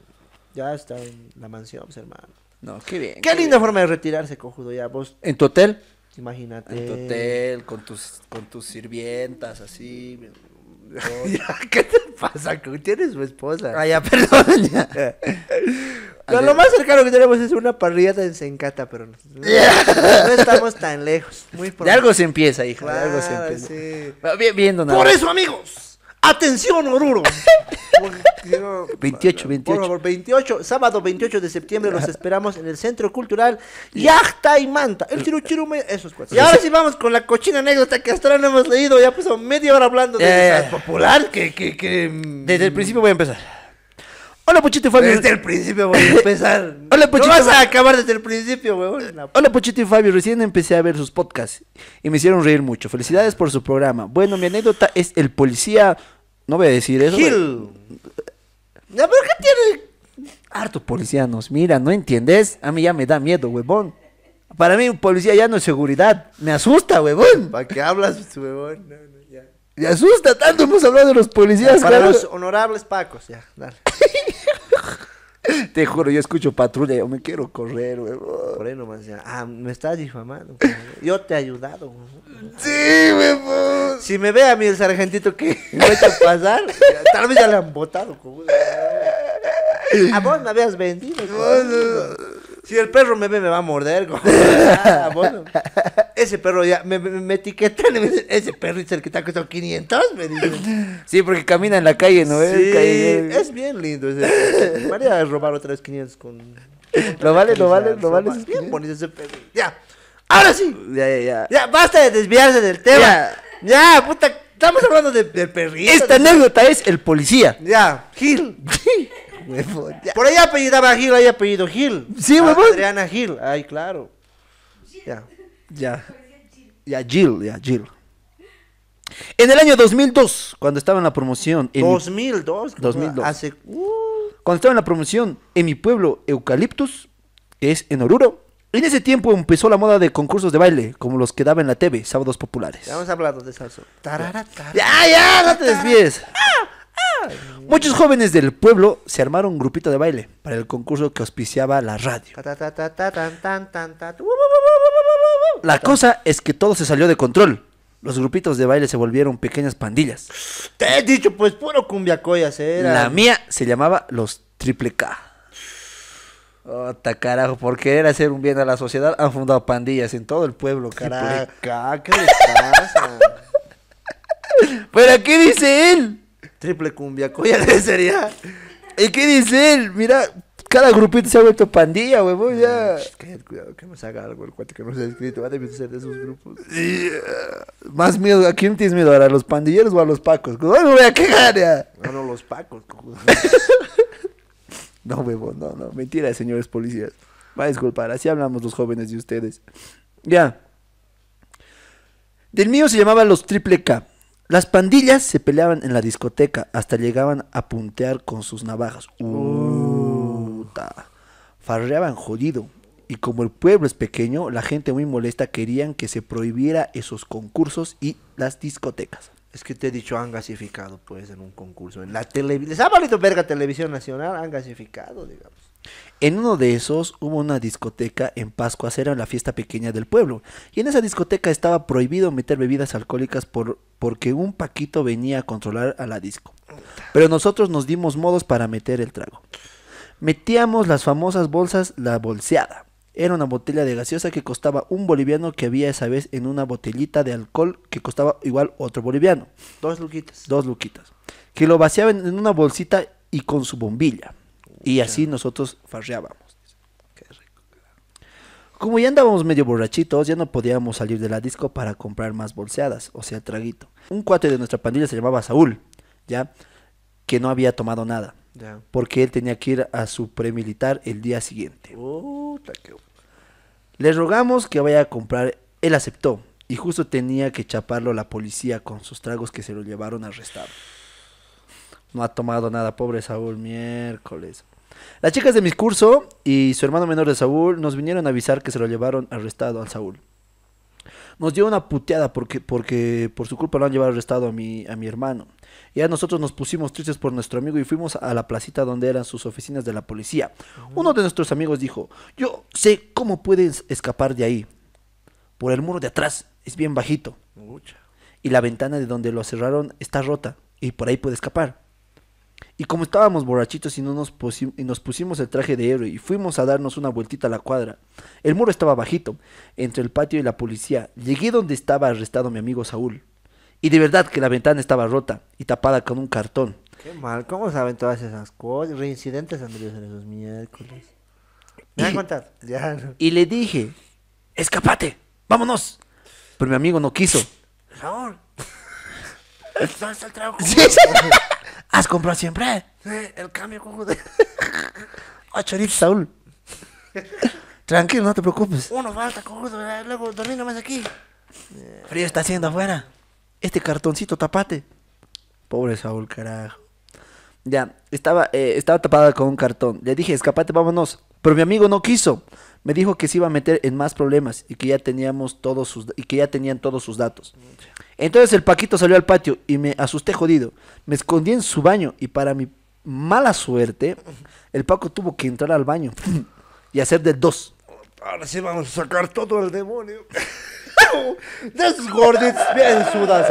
Ya está en la mansión, pues, hermano. No, qué bien. Qué, linda forma de retirarse, cojudo. Ya vos. ¿En tu hotel? Imagínate. En tu hotel, con tus, con tus sirvientas, así. ¿Qué te pasa? Tienes su esposa. Vaya, ah, perdón. lo más cercano que tenemos es una parrillada de Sencata, pero no, estamos tan lejos. Muy de algo se empieza, hijo. Por eso, amigos. Atención, Oruro. 28, 28. Por favor, 28, sábado 28 de septiembre los esperamos en el Centro Cultural Yachta y Manta. El chiruchirume, es cuatro. Y ahora sí vamos con la cochina anécdota que hasta ahora no hemos leído. Ya pasó media hora hablando de popular. Que, que, que, Desde el mm, principio voy a empezar. Hola, Pochito y Fabio. Desde el principio voy a empezar. Hola, Pochito. No vas a acabar desde el principio, weón. Hola, Pochito y Fabio. Recién empecé a ver sus podcasts y me hicieron reír mucho. Felicidades por su programa. Bueno, mi anécdota es el policía. No voy a decir eso. Hill. pero ¿qué tiene? Harto policianos. Mira, ¿no entiendes? A mí ya me da miedo, huevón. Para mí, un policía ya no es seguridad. Me asusta, huevón. ¿Para qué hablas, huevón? Me asusta tanto. Hemos hablado de los policías, Para los honorables pacos, ya, dale. Te juro, yo escucho patrulla, yo me quiero correr, güey. Por ahí nomás Ah, me estás difamando. Pues, yo te he ayudado. Güey. Sí, güey. Pues. Si me ve a mí el sargentito que me echa a pasar, tal vez ya le han votado. A vos me habías vendido. Si el perro me ve, me va a morder. Güey. A vos ese perro ya, me, me, etiquetan ese perro es el que está ha costado 500, me dijo. Sí, porque camina en la calle, ¿no? Sí, es, es bien lindo ese. a robar otra vez 500 con... Lo vale, lo vale, lo vale. Es bien bonito ese perro. Ya, ahora sí. Ya, ya, ya. Ya, basta de desviarse del tema. Ya, puta, estamos hablando de, del perrito. Esta anécdota es el policía. Ya, Gil. Por ahí apellidaba Gil, ahí apellido Gil. Sí, huevón. Adriana Gil, ay, claro. Ya. Ya. Ya, Jill, ya, Jill. En el año 2002, cuando estaba en la promoción. En 2002, Hace... Cuando estaba en la promoción en mi pueblo Eucaliptus, que es en Oruro. En ese tiempo empezó la moda de concursos de baile, como los que daba en la TV, sábados populares. Ya hemos hablado de salsa. ya, ya, no te desvíes. Muchos jóvenes del pueblo se armaron un grupito de baile para el concurso que auspiciaba la radio. La cosa es que todo se salió de control. Los grupitos de baile se volvieron pequeñas pandillas. Te he dicho, pues puro cumbiacoyas era. La mía se llamaba los triple K. Ota, carajo, por querer hacer un bien a la sociedad han fundado pandillas en todo el pueblo, carajo. K, ¿qué les pasa? ¿Para qué dice él? Triple cumbia, sería. ¿Y qué dice él? Mira, cada grupito se ha vuelto pandilla, huevón. Ya. cuidado, que nos haga algo el cuate que no se ha escrito. Va a que ser de esos grupos. Eh, más miedo, ¿a quién tienes miedo? ¿A los pandilleros o a los pacos? No pues, me voy a quejar ya. No, no, los pacos. no, huevón, no, no. Mentira, señores policías. Va a disculpar, así hablamos los jóvenes de ustedes. Ya. Del mío se llamaba los triple K. Las pandillas se peleaban en la discoteca, hasta llegaban a puntear con sus navajas. Oh farreaban jodido. Y como el pueblo es pequeño, la gente muy molesta querían que se prohibiera esos concursos y las discotecas. Es que te he dicho, han gasificado, pues, en un concurso. En la televisión. verga Televisión Nacional, han gasificado, digamos. En uno de esos hubo una discoteca en Pascua, era la fiesta pequeña del pueblo. Y en esa discoteca estaba prohibido meter bebidas alcohólicas por, porque un paquito venía a controlar a la disco. Pero nosotros nos dimos modos para meter el trago. Metíamos las famosas bolsas la bolseada. Era una botella de gaseosa que costaba un boliviano que había esa vez en una botellita de alcohol que costaba igual otro boliviano. Dos luquitas. Dos luquitas. Que lo vaciaban en una bolsita y con su bombilla. y así nosotros farreábamos. Qué rico. Como ya andábamos medio borrachitos, ya no podíamos salir de la disco para comprar más bolseadas, o sea, traguito. Un cuate de nuestra pandilla se llamaba Saúl, ya, que no había tomado nada. Porque él tenía que ir a su premilitar el día siguiente. Le rogamos que vaya a comprar. Él aceptó. Y justo tenía que chaparlo la policía con sus tragos que se lo llevaron arrestado. No ha tomado nada, pobre Saúl, miércoles. Las chicas de mi curso y su hermano menor de Saúl nos vinieron a avisar que se lo llevaron arrestado al Saúl nos dio una puteada porque, porque por su culpa lo han llevado arrestado a mi, a mi hermano. Ya nosotros nos pusimos tristes por nuestro amigo y fuimos a la placita donde eran sus oficinas de la policía. Uno de nuestros amigos dijo, yo sé cómo puedes escapar de ahí. Por el muro de atrás, es bien bajito. Y la ventana de donde lo cerraron está rota y por ahí puede escapar. Y como estábamos borrachitos y, no nos, nos pusimos el traje de héroe y fuimos a darnos una vueltita a la cuadra, el muro estaba bajito, entre el patio y la policía. Llegué donde estaba arrestado mi amigo Saúl. Y de verdad que la ventana estaba rota y tapada con un cartón. Qué mal, ¿cómo saben todas esas cosas? Reincidentes Andrés en esos miércoles. Me y, ya Y le dije, escapate, vámonos. Pero mi amigo no quiso. Por pues, el ¿Has comprado siempre? Sí, el cambio de... Ocho ah, Saúl. Tranquilo, no te preocupes. Uno falta, cojudo. Luego dormí aquí. Frío está haciendo afuera. Este cartoncito, tapate. Pobre Saúl, carajo. Ya, estaba, eh, estaba tapada con un cartón. Le dije, escapate, vámonos. Pero mi amigo no quiso. Me dijo que se iba a meter en más problemas y que ya teníamos todos sus y que ya tenían todos sus datos. Entonces el Paquito salió al patio y me asusté jodido. Me escondí en su baño y para mi mala suerte, el Paco tuvo que entrar al baño y hacer de dos. Ahora sí vamos a sacar todo el demonio. De bien sudas,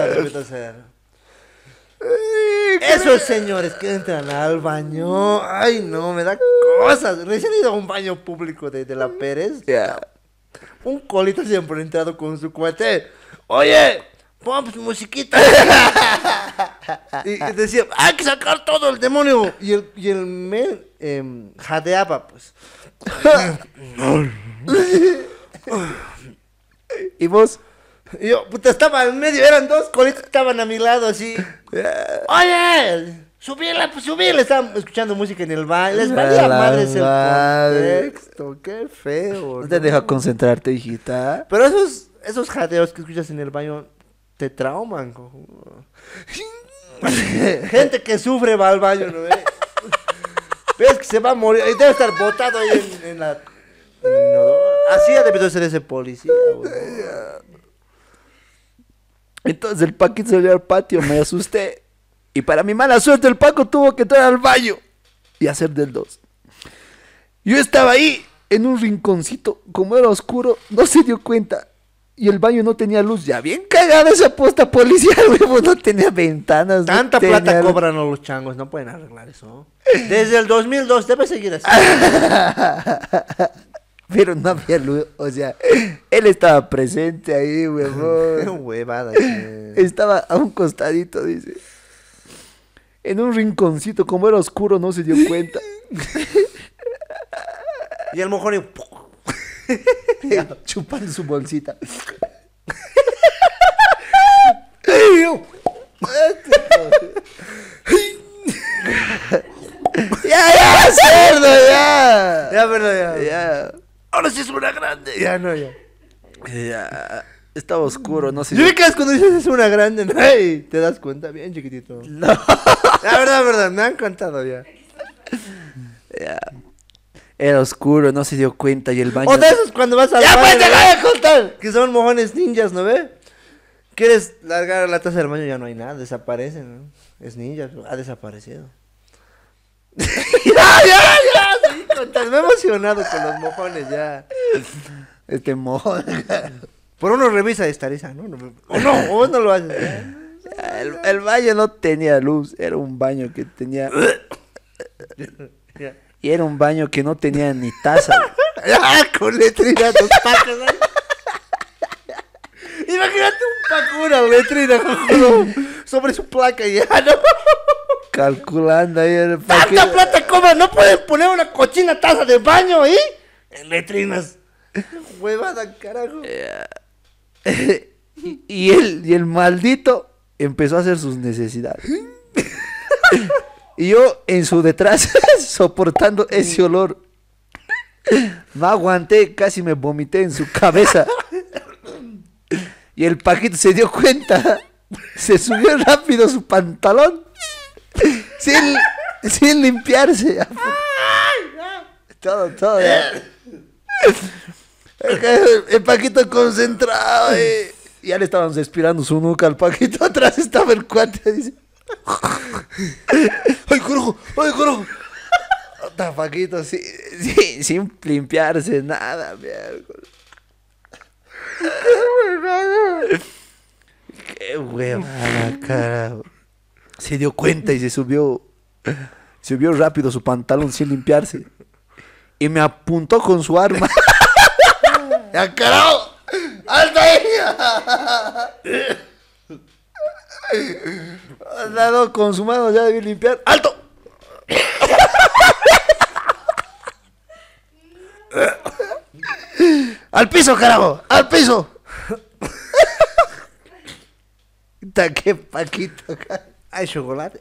Esos señores que entran al baño. Ay, no, me da cosas. Recién he ido a un baño público de, la Pérez. Un colito siempre entrado con su cuate. Oye, ¡Pum, pues, musiquita. y decía, hay que sacar todo el demonio. Y el, y men em, jadeaba, pues. y vos. yo, puta, estaba en medio, eran dos colitos estaban a mi lado así. Oye, la pues Estaban escuchando música en el baño Les valía madres qué feo. No te deja concentrarte, hijita. Pero esos, esos jadeos que escuchas en el baño te trauman. Gente que sufre va al baño, ¿no? Ves que se va a morir, debe estar botado ahí en, la... así ha debido ser ese policía, Entonces el Paquito salió al patio, me asusté. Y para mi mala suerte, el Paco tuvo que entrar al baño y hacer del dos. Yo estaba ahí, en un rinconcito, como era oscuro, no se dio cuenta. Y el baño no tenía luz. Ya bien cagada esa posta policial, huevo. No tenía ventanas. Tanta plata cobran los changos. No pueden arreglar eso. Desde el 2002 debe seguir así. Pero no había luz. O sea, él estaba presente ahí, huevón. Qué huevada. Estaba a un costadito, dice. En un rinconcito. Como era oscuro, no se dio cuenta. y el mojón... Y... Chupando su bolsita. ya, ya, cerdo, ya. Ya, perdón, ya. ya. Ahora sí es una grande. Ya, no, ya. Ya. Estaba oscuro, no sé. Yo que cuando dices es una grande, ¿no? te das cuenta bien, chiquitito. No. La verdad, verdad, me han contado ya. Ya. Era oscuro, no se dio cuenta y el baño. O de esos cuando vas al ¡Ya baño. ¡Ya puedes contar! Que son mojones ninjas, ¿no ve? Quieres largar la taza del baño, ya no hay nada, desaparecen, ¿no? Es ninja, ha desaparecido. ya, ya, ya, Me he emocionado con los mojones, ya. Este mojón. Por uno revisa esta risa, ¿no? O no, no lo haces. el baño no tenía luz, era un baño que tenía. Y era un baño que no tenía ni taza. ¡Ah, con letrina, dos pacas! Imagínate un paco, una letrina, sobre su placa ya, ¿no? Calculando ahí el paquete. ¡Tanta plata cobra! ¿No puedes poner una cochina taza de baño ahí? En letrinas. Huevada, carajo. y, y, el, y el maldito empezó a hacer sus necesidades. Y yo en su detrás, soportando ese olor. No aguanté, casi me vomité en su cabeza. Y el Paquito se dio cuenta. Se subió rápido su pantalón. Sin, sin limpiarse. Todo, todo. El Paquito concentrado. ¿eh? Ya le estaban respirando su nuca al Paquito. Atrás estaba el cuate. Dice. ¡Ay, corojo! ¡Ay, corojo! Tapaquito, sí, sí, sin limpiarse nada, mierda. Qué huevada, cara. Se dio cuenta y se subió. Subió rápido su pantalón sin limpiarse. Y me apuntó con su arma. ¡Ya, ¡Ah, carajo! Ha dado con su mano, ya debí limpiar. ¡Alto! ¡Al piso, carajo! ¡Al piso! ¡Qué paquito! ¡Ay, chocolate!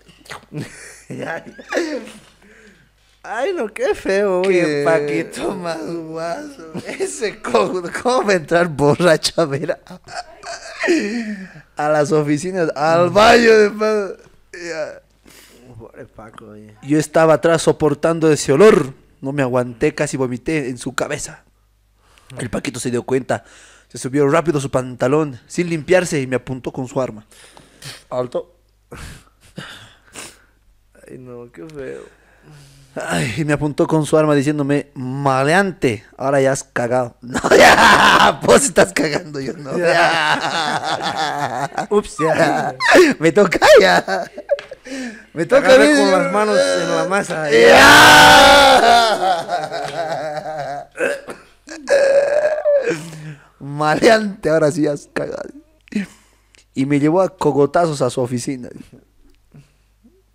Ay, no, qué feo, qué paquito más guaso. Ese ¿cómo va a entrar borracho a a las oficinas, al baño de Paco. Pobre Paco, Yo estaba atrás soportando ese olor. No me aguanté, casi vomité en su cabeza. El Paquito se dio cuenta. Se subió rápido su pantalón, sin limpiarse, y me apuntó con su arma. Alto. Ay, no, qué feo y me apuntó con su arma diciéndome, maleante, ahora ya has cagado. No, ya, vos estás cagando, yo no. Ya. Ups, ya. Me toca ya. Me toca ver con las manos en la masa. Ya. maleante, ahora sí has cagado. Y me llevó a cogotazos a su oficina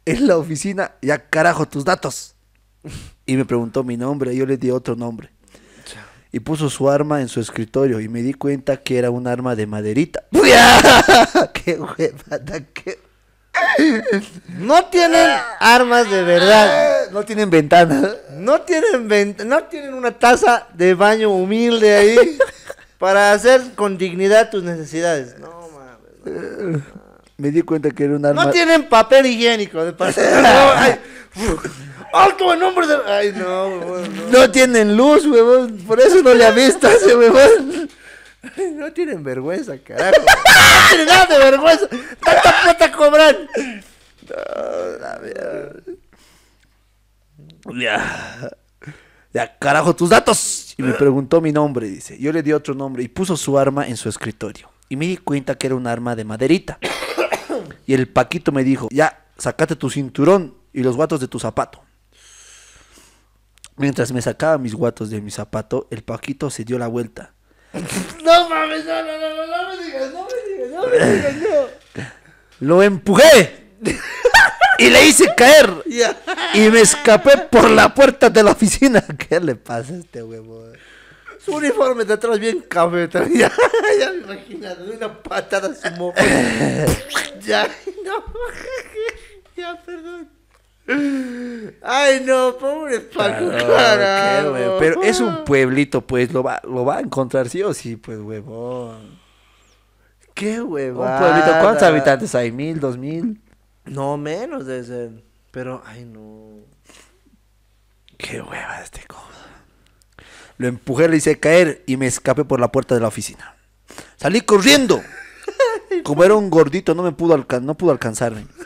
en la oficina, ya carajo, tus datos. Y me preguntó mi nombre, yo le di otro nombre. Y puso su arma en su escritorio y me di cuenta que era un arma de maderita. ¡Qué huevada! no tienen armas de verdad. No tienen ventanas. No tienen no tienen una taza de baño humilde ahí para hacer con dignidad tus necesidades. No mames me di cuenta que era un arma. No tienen papel higiénico de paseo. ¡Alto el nombre de. Ay, no, No. tienen luz, huevón. Por eso no le avistas, huevón. no tienen vergüenza, carajo. no tienen nada de vergüenza. Tanta plata cobran. No, la mierda. Ya. Ya, carajo, tus datos. Y me preguntó mi nombre, dice. Yo le di otro nombre y puso su arma en su escritorio y me di cuenta que era un arma de maderita. y el Paquito me dijo, ya, sacate tu cinturón y los guatos de tu zapato. Mientras me sacaba mis guatos de mi zapato, el Paquito se dio la vuelta. no mames, no, no, no, no, me digas, no me digas, no me digas, no. Lo empujé y le hice caer. Y me escapé por la puerta de la oficina. ¿Qué le pasa a este huevo? Su uniforme de atrás bien café ya me de una patada a su mojo. ya, no. ya, perdón. Ay, no, pobre Paco, Pero es un pueblito, pues, lo va, lo va a encontrar sí o sí, pues, huevón. Qué huevón. Un pueblito, ¿cuántos habitantes hay? ¿Mil, dos mil? No, menos de, ser. Pero, ay, no. Qué hueva este cosa. Lo empujé, le hice caer y me escapé por la puerta de la oficina. Salí corriendo. Como era un gordito, no me pudo, no pudo alcanzarme.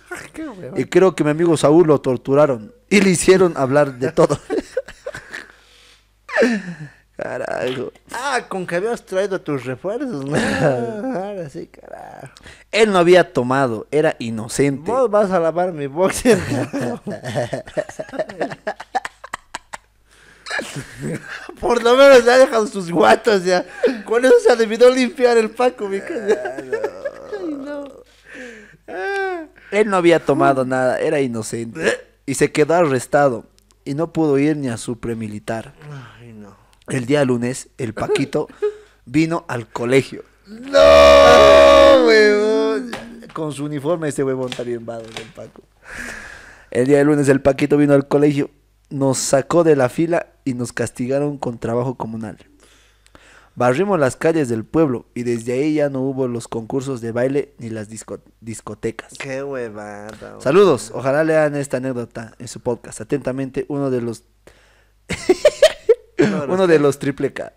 Y creo que mi amigo Saúl lo torturaron y le hicieron hablar de todo. Carajo. Ah, con que habías traído tus refuerzos, ¿no? Ahora sí, carajo. Él no había tomado, era inocente. Vos vas a lavar mi boxer. Por lo menos ha dejado sus guatos ya. Con eso se adivinó limpiar el Paco, mi Ay, no. Él no había tomado nada, era inocente. Y se quedó arrestado. Y no pudo ir ni a su premilitar. Ay, no. El día lunes, el Paquito vino al colegio. ¡No, Con su uniforme, ese huevón está bien vado, el Paco. El día de lunes, el Paquito vino al colegio nos sacó de la fila y nos castigaron con trabajo comunal. Barrimos las calles del pueblo y desde ahí ya no hubo los concursos de baile ni las discotecas. Qué huevada. Saludos, ojalá lean esta anécdota en su podcast. Atentamente, uno de los uno de los triple K.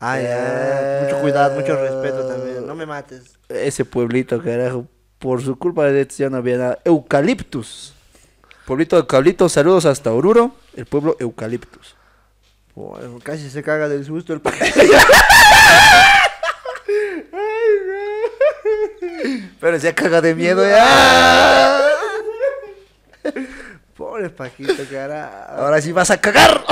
Ay, eh, mucho cuidado, mucho respeto también. No me mates. Ese pueblito, carajo. Por su culpa de esto ya no había nada. Eucaliptus. Pueblito de Cablito, saludos hasta Oruro, el pueblo Eucaliptus. casi se caga del susto el Pero se caga de miedo ya. Pobre Paquito, cara. Ahora sí vas a cagar.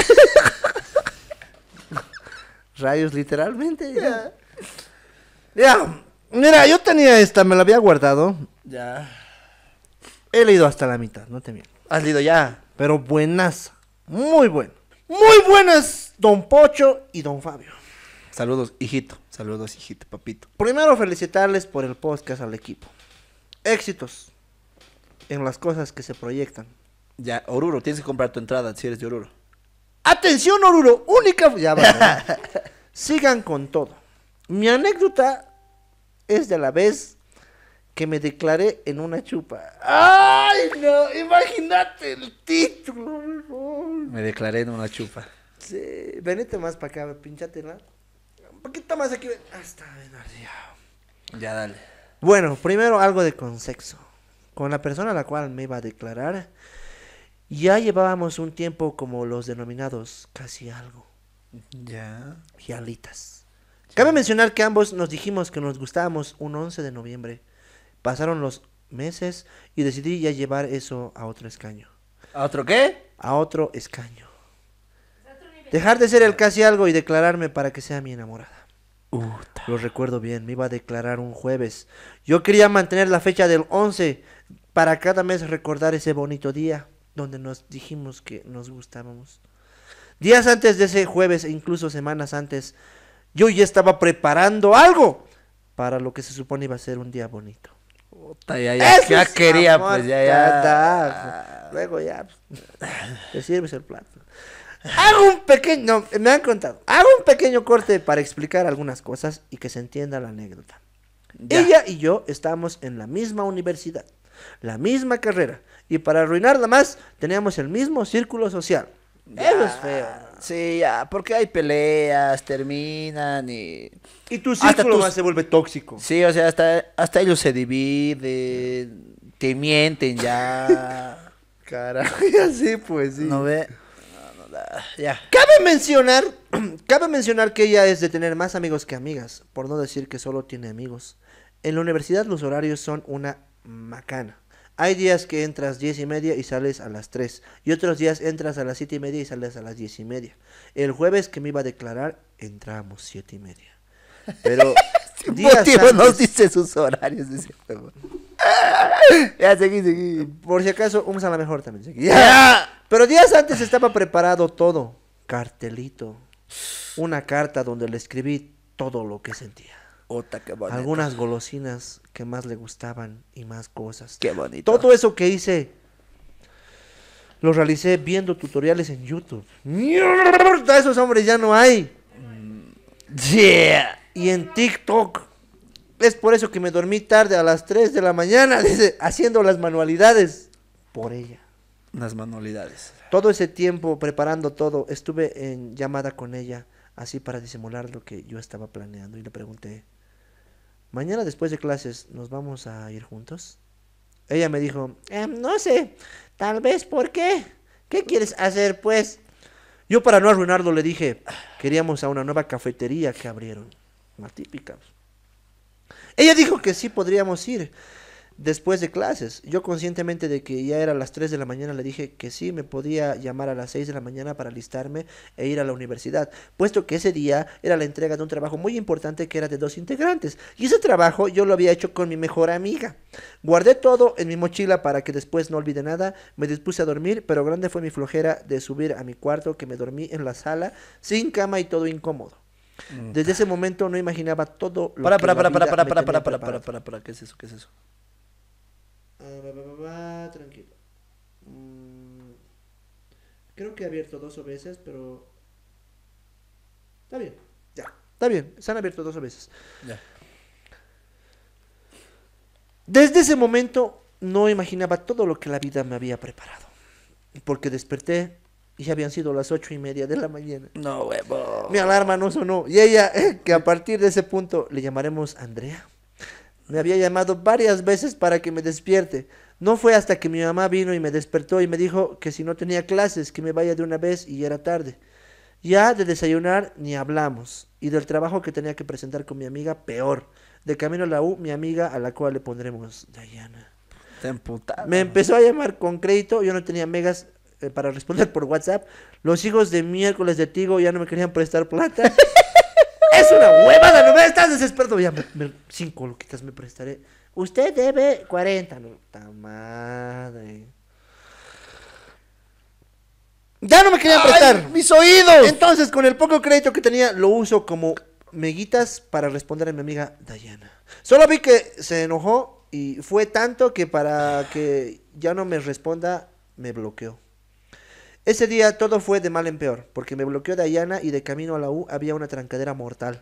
Rayos, literalmente. Ya. ya. Mira, yo tenía esta, me la había guardado. Ya. He leído hasta la mitad, no te miento has leído ya. Pero buenas, muy buenas. Muy buenas, don Pocho y don Fabio. Saludos, hijito. Saludos, hijito, papito. Primero felicitarles por el podcast al equipo. Éxitos en las cosas que se proyectan. Ya, Oruro, tienes que comprar tu entrada si eres de Oruro. Atención, Oruro, única... Ya va, Sigan con todo. Mi anécdota es de la vez que me declaré en una chupa. ¡Ay, no! Imagínate el título, Me declaré en una chupa. Sí, venete más para acá, pinchatela. Un poquito más aquí. Hasta ah, ya. ya dale. Bueno, primero algo de sexo Con la persona a la cual me iba a declarar, ya llevábamos un tiempo como los denominados casi algo. Ya. alitas. Cabe mencionar que ambos nos dijimos que nos gustábamos un 11 de noviembre Pasaron los meses y decidí ya llevar eso a otro escaño. ¿A otro qué? A otro escaño. Dejar de ser el casi algo y declararme para que sea mi enamorada. Lo recuerdo bien, me iba a declarar un jueves. Yo quería mantener la fecha del 11 para cada mes recordar ese bonito día donde nos dijimos que nos gustábamos. Días antes de ese jueves e incluso semanas antes, yo ya estaba preparando algo para lo que se supone iba a ser un día bonito ya, quería, pues ya, ya. Está. Luego ya, pues, te sirves el plato. Hago un pequeño, me han contado, hago un pequeño corte para explicar algunas cosas y que se entienda la anécdota. Ella y yo estábamos en la misma universidad, la misma carrera, y para arruinarla más, teníamos el mismo círculo social. Eso es feo. Sí, ya, porque hay peleas, terminan y... Y tu círculo más se vuelve tóxico. Sí, o sea, hasta, hasta ellos se dividen, te mienten ya. Carajo, así pues, sí. ¿No ve? No, ya. Cabe mencionar, cabe mencionar que ella es de tener más amigos que amigas, por no decir que solo tiene amigos. En la universidad los horarios son una macana. Hay días que entras diez y media y sales a las 3. Y otros días entras a las siete y media y sales a las diez y media. El jueves que me iba a declarar, entramos siete y media. Pero... días antes, nos dice sus horarios. juego. ya, seguí, seguí. Por si acaso, un a la mejor también. Pero días antes estaba preparado todo. Cartelito. Una carta donde le escribí todo lo que sentía. Ota, qué Algunas golosinas que más le gustaban y más cosas. Qué bonito. Todo eso que hice lo realicé viendo tutoriales en YouTube. Esos hombres ya no hay. Mm, yeah. Y en TikTok. Es por eso que me dormí tarde a las 3 de la mañana dice, haciendo las manualidades por ella. Las manualidades. Todo ese tiempo preparando todo, estuve en llamada con ella así para disimular lo que yo estaba planeando y le pregunté, Mañana después de clases, ¿nos vamos a ir juntos? Ella me dijo, em, no sé, tal vez, ¿por qué? ¿Qué quieres hacer, pues? Yo para no arruinarlo le dije, queríamos a una nueva cafetería que abrieron, más típica. Ella dijo que sí podríamos ir, después de clases. Yo conscientemente de que ya era las 3 de la mañana le dije que sí, me podía llamar a las 6 de la mañana para alistarme e ir a la universidad, puesto que ese día era la entrega de un trabajo muy importante que era de dos integrantes. Y ese trabajo yo lo había hecho con mi mejor amiga. Guardé todo en mi mochila para que después no olvide nada, me dispuse a dormir, pero grande fue mi flojera de subir a mi cuarto que me dormí en la sala, sin cama y todo incómodo. Mm. Desde ese momento no imaginaba todo lo para, que para, para, para, para, para, para, para, para, para, para, para, ¿qué es eso? ¿Qué es eso? Ah, tranquilo. Mm, creo que he abierto dos veces, pero... Está bien. Ya. Está bien. Se han abierto dos veces. Desde ese momento no imaginaba todo lo que la vida me había preparado. Porque desperté y ya habían sido las ocho y media de la mañana. No, huevo. Mi alarma no sonó. Y ella, eh, que a partir de ese punto le llamaremos Andrea me había llamado varias veces para que me despierte. No fue hasta que mi mamá vino y me despertó y me dijo que si no tenía clases, que me vaya de una vez y era tarde. Ya de desayunar ni hablamos. Y del trabajo que tenía que presentar con mi amiga, peor. De camino a la U, mi amiga a la cual le pondremos Dayana. Me empezó a llamar con crédito, yo no tenía megas eh, para responder por WhatsApp. Los hijos de miércoles de Tigo ya no me querían prestar plata. Es una huevada, no me estás desesperado. Ya, cinco loquitas me prestaré. Usted debe 40. No, Ya no me querían prestar. mis oídos. Entonces, con el poco crédito que tenía, lo uso como meguitas para responder a mi amiga Dayana. Solo vi que se enojó y fue tanto que para que ya no me responda, me bloqueó. Ese día todo fue de mal en peor, porque me bloqueó Dayana y de camino a la U había una trancadera mortal.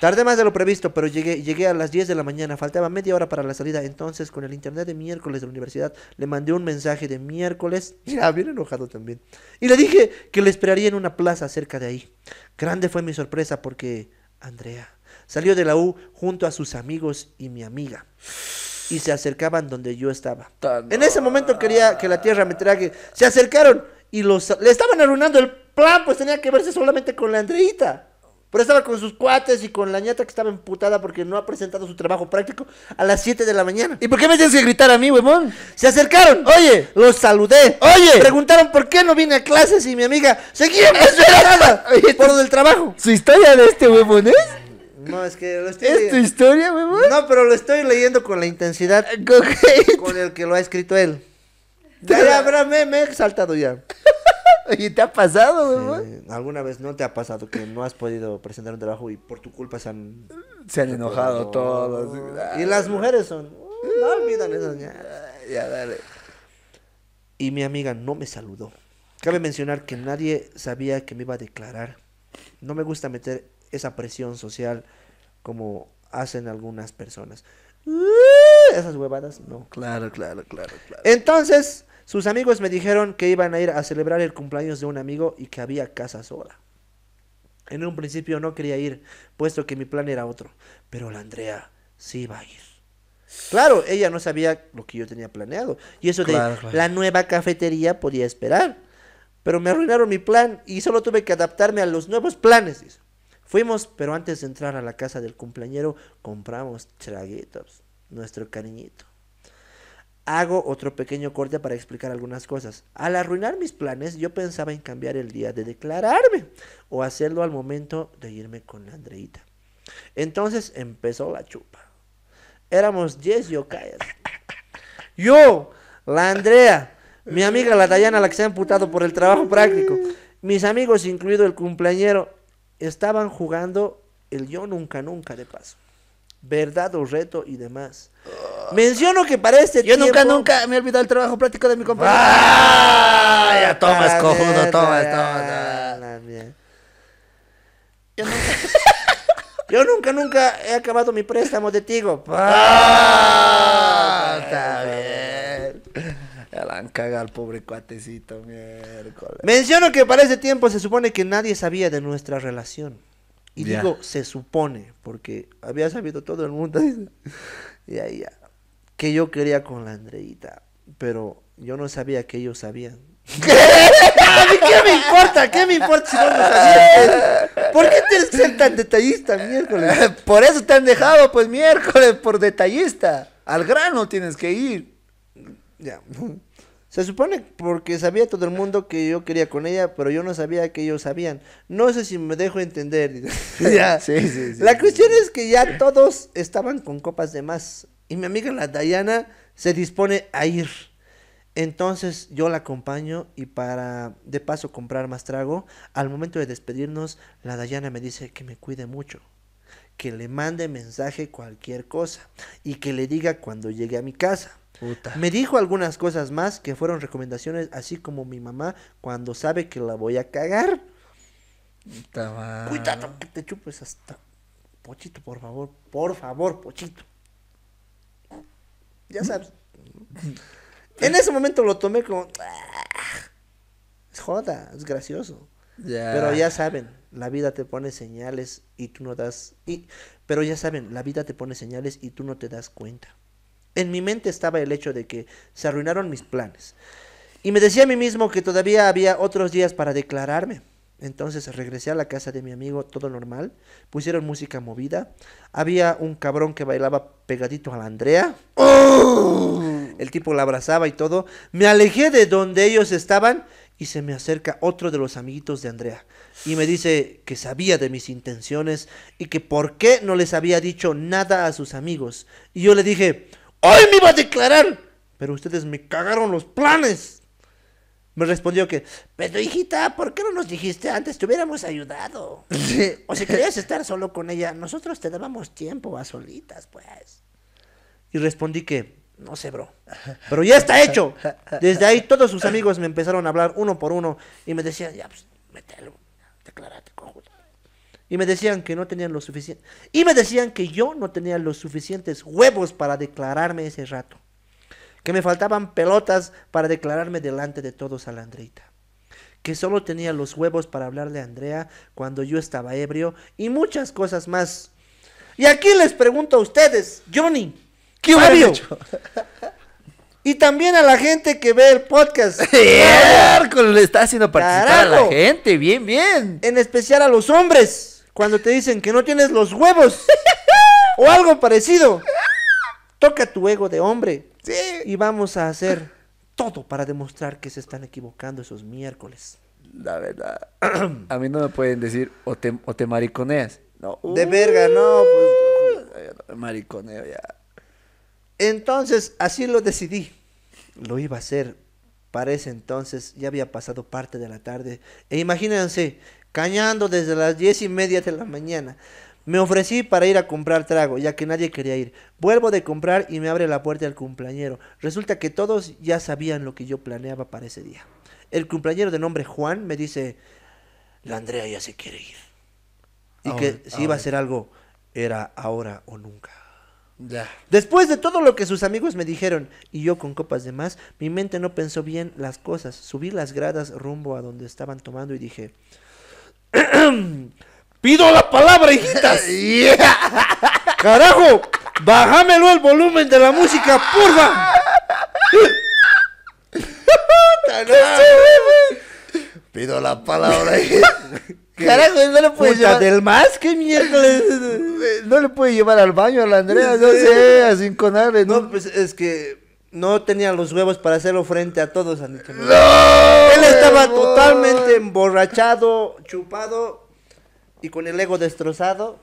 Tardé más de lo previsto, pero llegué, llegué a las 10 de la mañana, faltaba media hora para la salida, entonces con el internet de miércoles de la universidad le mandé un mensaje de miércoles, ya bien enojado también, y le dije que le esperaría en una plaza cerca de ahí. Grande fue mi sorpresa porque Andrea salió de la U junto a sus amigos y mi amiga y se acercaban donde yo estaba. En ese momento quería que la tierra me trague. Se acercaron y los, le estaban arruinando el plan, pues tenía que verse solamente con la Andreita. Pero estaba con sus cuates y con la ñata que estaba emputada porque no ha presentado su trabajo práctico a las 7 de la mañana. ¿Y por qué me tienes que gritar a mí, huevón? Se acercaron. Oye. Los saludé. Oye. Preguntaron por qué no vine a clases y mi amiga seguía nada por del trabajo. Su historia de este huevón es... ¿eh? No, es que lo estoy... ¿Es tu historia, amor? No, pero lo estoy leyendo con la intensidad ¿Con, el que lo ha escrito él. Ya, ya, me, me, he exaltado ya. ¿Y ¿te ha pasado, huevón? ¿Alguna vez no te ha pasado que no has podido presentar un trabajo y por tu culpa se han... Se han enojado todos. Y las mujeres son... No olvidan eso. ya, dale. Y mi amiga no me saludó. Cabe mencionar que nadie sabía que me iba a declarar. No me gusta meter esa presión social como hacen algunas personas. Esas huevadas, no. Claro, claro, claro, claro. Entonces, sus amigos me dijeron que iban a ir a celebrar el cumpleaños de un amigo y que había casa sola. En un principio no quería ir, puesto que mi plan era otro, pero la Andrea sí iba a ir. Claro, ella no sabía lo que yo tenía planeado. Y eso de la nueva cafetería podía esperar. Pero me arruinaron mi plan y solo tuve que adaptarme a los nuevos planes. Fuimos, pero antes de entrar a la casa del cumpleañero, compramos traguitos, nuestro cariñito. Hago otro pequeño corte para explicar algunas cosas. Al arruinar mis planes, yo pensaba en cambiar el día de declararme o hacerlo al momento de irme con la Andreita. Entonces empezó la chupa. Éramos 10 yokayas. Yo, la Andrea, mi amiga la Dayana, la que se ha amputado por el trabajo práctico, mis amigos, incluido el cumpleañero, estaban jugando el yo nunca nunca de paso. Verdad o reto y demás. Menciono que para este Yo nunca, nunca me he olvidado el trabajo práctico de mi compañero. ¡Ah! Ya tomas, cojudo, tomas, tomas. yo nunca... yo nunca, nunca he acabado mi préstamo de Tigo. Ah, está bien. Ya la han cagado al pobre cuatecito, miércoles. Menciono que para ese tiempo se supone que nadie sabía de nuestra relación. Y digo, se supone, porque había sabido todo el mundo. y ahí, que yo quería con la Andreita, pero yo no sabía que ellos sabían. ¿Qué? qué me importa? ¿Qué me importa si no lo sabían? ¿Por qué tienes que tan detallista miércoles? Por eso te han dejado, pues miércoles, por detallista. Al grano tienes que ir. Ya. Se supone porque sabía todo el mundo que yo quería con ella, pero yo no sabía que ellos sabían. No sé si me dejo entender. la cuestión es que ya todos estaban con copas de más. Y mi amiga la Dayana se dispone a ir. Entonces yo la acompaño y para de paso comprar más trago, al momento de despedirnos, la Dayana me dice que me cuide mucho, que le mande mensaje cualquier cosa y que le diga cuando llegue a mi casa. Me dijo algunas cosas más que fueron recomendaciones, así como mi mamá cuando sabe que la voy a cagar. Cuidado que te chupes hasta. Pochito, por favor, por favor, Pochito. Ya sabes. en ese momento lo tomé como. Ah, es joda, es gracioso. Pero ya saben, la vida te pone señales y tú no das. Y... Pero ya saben, la vida te pone señales y tú no te das cuenta en mi mente estaba el hecho de que se arruinaron mis planes. Y me decía a mí mismo que todavía había otros días para declararme. Entonces regresé a la casa de mi amigo, todo normal. Pusieron música movida. Había un cabrón que bailaba pegadito a la Andrea. ¡Oh! El tipo la abrazaba y todo. Me alejé de donde ellos estaban y se me acerca otro de los amiguitos de Andrea y me dice que sabía de mis intenciones y que por qué no les había dicho nada a sus amigos. Y yo le dije, Hoy me iba a declarar. Pero ustedes me cagaron los planes. Me respondió que, pero pues, hijita, ¿por qué no nos dijiste antes? Te hubiéramos ayudado. o si querías estar solo con ella, nosotros te dábamos tiempo a solitas, pues. Y respondí que, no sé, bro. Pero ya está hecho. Desde ahí todos sus amigos me empezaron a hablar uno por uno y me decían, ya, pues, mételo, declarate. Y me decían que no tenían lo suficiente. Y me decían que yo no tenía los suficientes huevos para declararme ese rato. Que me faltaban pelotas para declararme delante de todos a la Andreita. Que solo tenía los huevos para hablarle a Andrea cuando yo estaba ebrio y muchas cosas más. Y aquí les pregunto a ustedes, Johnny, ¿qué obvio, Y también a la gente que ve el podcast. ¡Miércoles! Le está haciendo participar a la gente. Bien, bien. En especial a los hombres cuando te dicen que no tienes los huevos o algo parecido. Toca tu ego de hombre. Y vamos a hacer todo para demostrar que se están equivocando esos miércoles. La verdad. a mí no me pueden decir o te, mariconeas. No. De verga, no. Pues, mariconeo ya. Entonces, así lo decidí. Lo iba a hacer. Para ese entonces ya había pasado parte de la tarde. E imagínense, cañando desde las diez y media de la mañana. Me ofrecí para ir a comprar trago, ya que nadie quería ir. Vuelvo de comprar y me abre la puerta el cumpleañero. Resulta que todos ya sabían lo que yo planeaba para ese día. El cumpleañero de nombre Juan me dice, la Andrea ya se quiere ir. Y que si iba a hacer algo, era ahora o nunca. Ya. Después de todo lo que sus amigos me dijeron, y yo con copas de más, mi mente no pensó bien las cosas. Subí las gradas rumbo a donde estaban tomando y dije, Pido la palabra, hijitas. Carajo, bájamelo el volumen de la música, porfa. Pido la palabra, Carajo, no le puede llevar. del más No le puede llevar al baño a la Andrea, no sé, a naves. No, pues es que no tenía los huevos para hacerlo frente a todos, han dicho. No, Él estaba totalmente emborrachado, chupado y con el ego destrozado.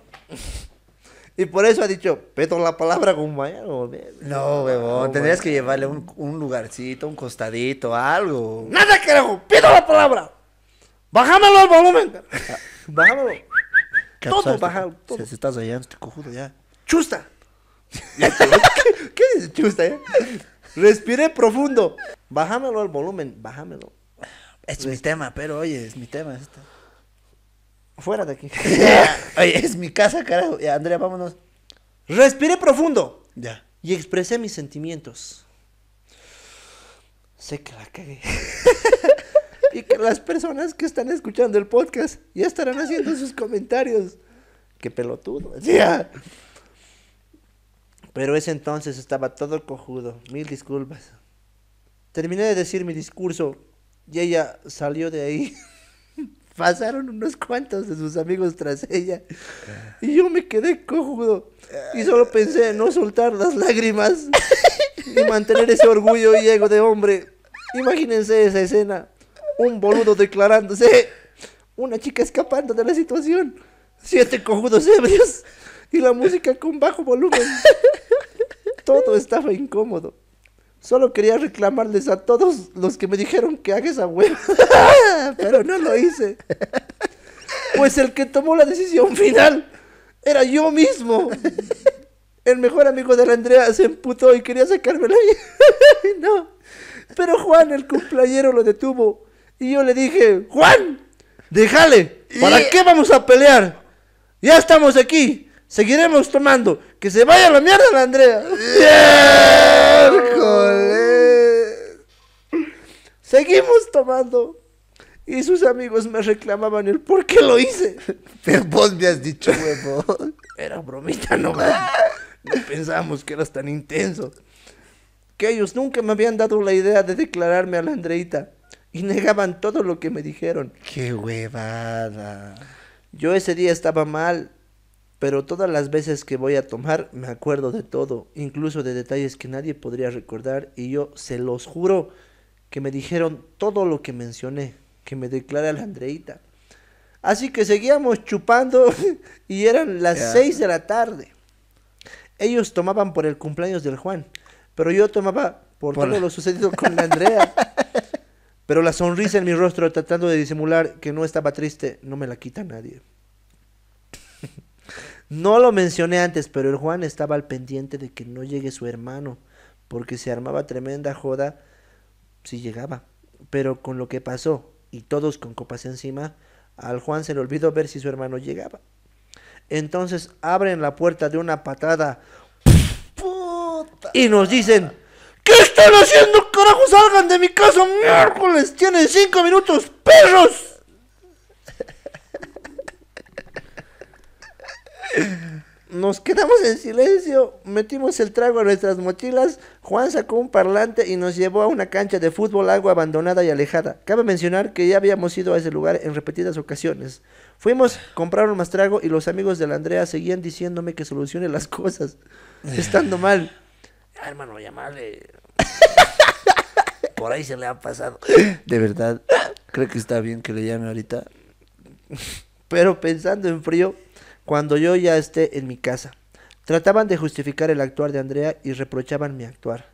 Y por eso ha dicho, peto la palabra compañero. No, huevón, tendrías que llevarle un, lugarcito, un costadito, algo. Nada, carajo, ¡Pido la palabra. Bájamelo al volumen. Ah, todo baja Todo. Si, estás allá, este cojudo ya. Chusta. ¿Qué, ¿Qué chusta eh? Respire profundo. Bájamelo al volumen, bájamelo. Es mi tema, pero oye, es mi tema. Este. Fuera de aquí. oye, es mi casa, carajo. Andrea, vámonos. Respire profundo. Ya. Y expresé mis sentimientos. Sé que la cagué. y que las personas que están escuchando el podcast ya estarán haciendo sus comentarios. Qué pelotudo. Ya. Pero ese entonces estaba todo cojudo. Mil disculpas. Terminé de decir mi discurso y ella salió de ahí. Pasaron unos cuantos de sus amigos tras ella. Y yo me quedé cojudo. Y solo pensé en no soltar las lágrimas y mantener ese orgullo y ego de hombre. Imagínense esa escena. Un boludo declarándose. Una chica escapando de la situación. Siete cojudos ebrios y la música con bajo volumen. Todo estaba incómodo. Solo quería reclamarles a todos los que me dijeron que haga esa web, pero no lo hice. Pues el que tomó la decisión final era yo mismo. El mejor amigo de la Andrea se emputó y quería sacármela. Y... no. Pero Juan, el cumpleañero, lo detuvo. Y yo le dije, Juan, déjale. ¿Para qué vamos a pelear? Ya estamos aquí seguiremos tomando. Que se vaya la mierda la Andrea. ¡Miércoles! Seguimos tomando. Y sus amigos me reclamaban el por qué lo hice. Pero vos me has dicho, huevo. Era bromita no No pensábamos que eras tan intenso. Que ellos nunca me habían dado la idea de declararme a la Andreita. Y negaban todo lo que me dijeron. ¡Qué huevada! Yo ese día estaba mal pero todas las veces que voy a tomar me acuerdo de todo, incluso de detalles que nadie podría recordar y yo se los juro que me dijeron todo lo que mencioné, que me declara la Andreita. Así que seguíamos chupando y eran las 6 de la tarde. Ellos tomaban por el cumpleaños del Juan, pero yo tomaba por, todo lo sucedido con la Andrea. pero la sonrisa en mi rostro tratando de disimular que no estaba triste no me la quita nadie. No lo mencioné antes, pero el Juan estaba al pendiente de que no llegue su hermano, porque se armaba tremenda joda si llegaba. Pero con lo que pasó, y todos con copas encima, al Juan se le olvidó ver si su hermano llegaba. Entonces abren la puerta de una patada y nos dicen, ¿qué están haciendo, carajo? Salgan de mi casa miércoles, tienen cinco minutos, perros. Nos quedamos en silencio, metimos el trago a nuestras mochilas, Juan sacó un parlante y nos llevó a una cancha de fútbol Agua abandonada y alejada. Cabe mencionar que ya habíamos ido a ese lugar en repetidas ocasiones. Fuimos, compraron más trago y los amigos de la Andrea seguían diciéndome que solucione las cosas, estando mal. hermano, llamarle. Por ahí se le ha pasado. De verdad, creo que está bien que le llame ahorita. Pero pensando en frío, cuando yo ya esté en mi casa. Trataban de justificar el actuar de Andrea y reprochaban mi actuar.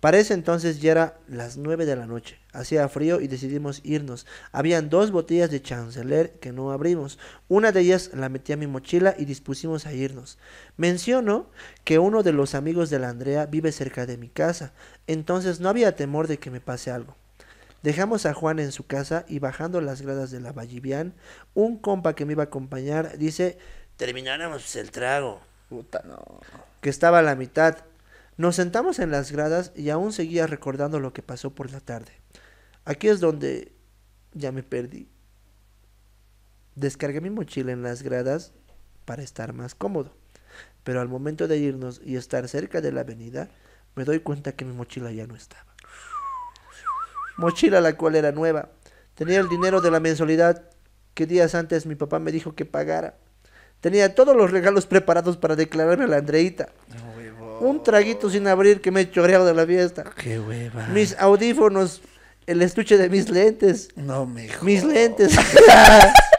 Para ese entonces ya era las nueve de la noche. Hacía frío y decidimos irnos. Habían dos botellas de chanceler que no abrimos. Una de ellas la metí a mi mochila y dispusimos a irnos. Menciono que uno de los amigos de la Andrea vive cerca de mi casa, entonces no había temor de que me pase algo. Dejamos a Juan en su casa y bajando las gradas de la Vallivian, un compa que me iba a acompañar dice, termináramos el trago. Puta, no. Que estaba a la mitad. Nos sentamos en las gradas y aún seguía recordando lo que pasó por la tarde. Aquí es donde ya me perdí. Descargué mi mochila en las gradas para estar más cómodo. Pero al momento de irnos y estar cerca de la avenida, me doy cuenta que mi mochila ya no estaba mochila la cual era nueva. Tenía el dinero de la mensualidad que días antes mi papá me dijo que pagara. Tenía todos los regalos preparados para declararme a la Andreita. Un traguito sin abrir que me he choreado de la fiesta. Mis audífonos, el estuche de mis lentes. No Mis lentes.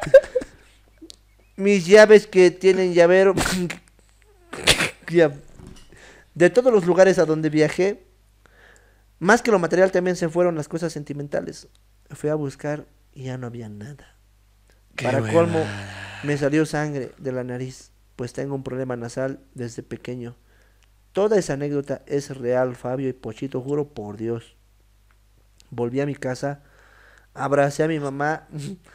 mis llaves que tienen llavero. de todos los lugares a donde viajé, más que lo material también se fueron las cosas sentimentales. Fui a buscar y ya no había nada. Para colmo, me salió sangre de la nariz, pues tengo un problema nasal desde pequeño. Toda esa anécdota es real, Fabio y Pochito, juro por Dios. Volví a mi casa, abracé a mi mamá.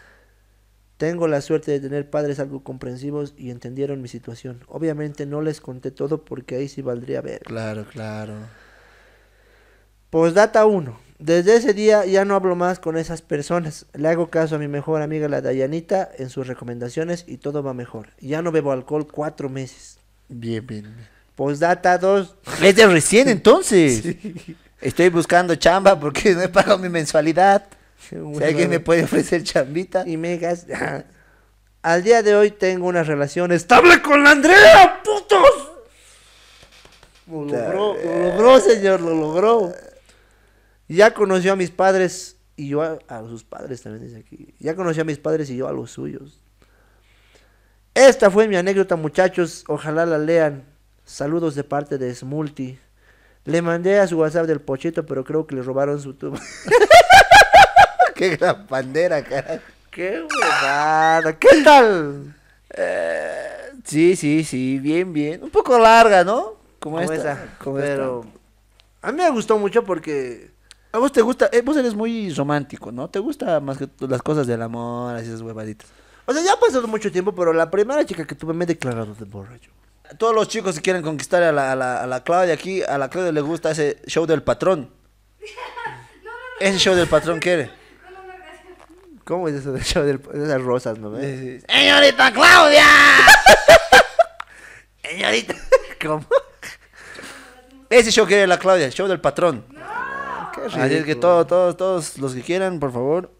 Tengo la suerte de tener padres algo comprensivos y entendieron mi situación. Obviamente no les conté todo porque ahí sí valdría ver. Claro, claro. Postdata 1. Desde ese día ya no hablo más con esas personas. Le hago caso a mi mejor amiga la Dayanita en sus recomendaciones y todo va mejor. Ya no bebo alcohol cuatro meses. Bien, bien. bien. Postdata 2. Es de recién entonces. Estoy buscando chamba porque no he pagado mi mensualidad. si alguien me puede ofrecer chambita. Y me megas. Al día de hoy tengo una relación estable con la Andrea, putos. Lo logró, lo logró, señor, lo logró. Ya conoció a mis padres y yo a, sus padres también dice aquí. Ya conoció a mis padres y yo a los suyos. Esta fue mi anécdota, muchachos. Ojalá la lean. Saludos de parte de Smulti. Le mandé a su WhatsApp del pochito, pero creo que le robaron su tubo. Qué gran pandera, carajo. Qué huevada. ¿Qué tal? Eh, sí, sí, sí. Bien, bien. Un poco larga, ¿no? Como, esa. pero a mí me gustó mucho porque a vos te gusta, eh, vos eres muy romántico, ¿no? Te gusta más que las cosas del amor, así esas huevaditas. O sea, ya ha pasado mucho tiempo, pero la primera chica que tuve me he declarado de borracho. Todos los chicos que quieren conquistar a la, a la, Claudia aquí, a la Claudia le gusta ese show del patrón. ese show del patrón quiere. ¿Cómo es eso del show del, de esas rosas, no? ¡Señorita Claudia! Señorita. ¿Cómo? Ese show quiere la Claudia, show del patrón. Así es que todos, todos, todos los que quieran, por favor,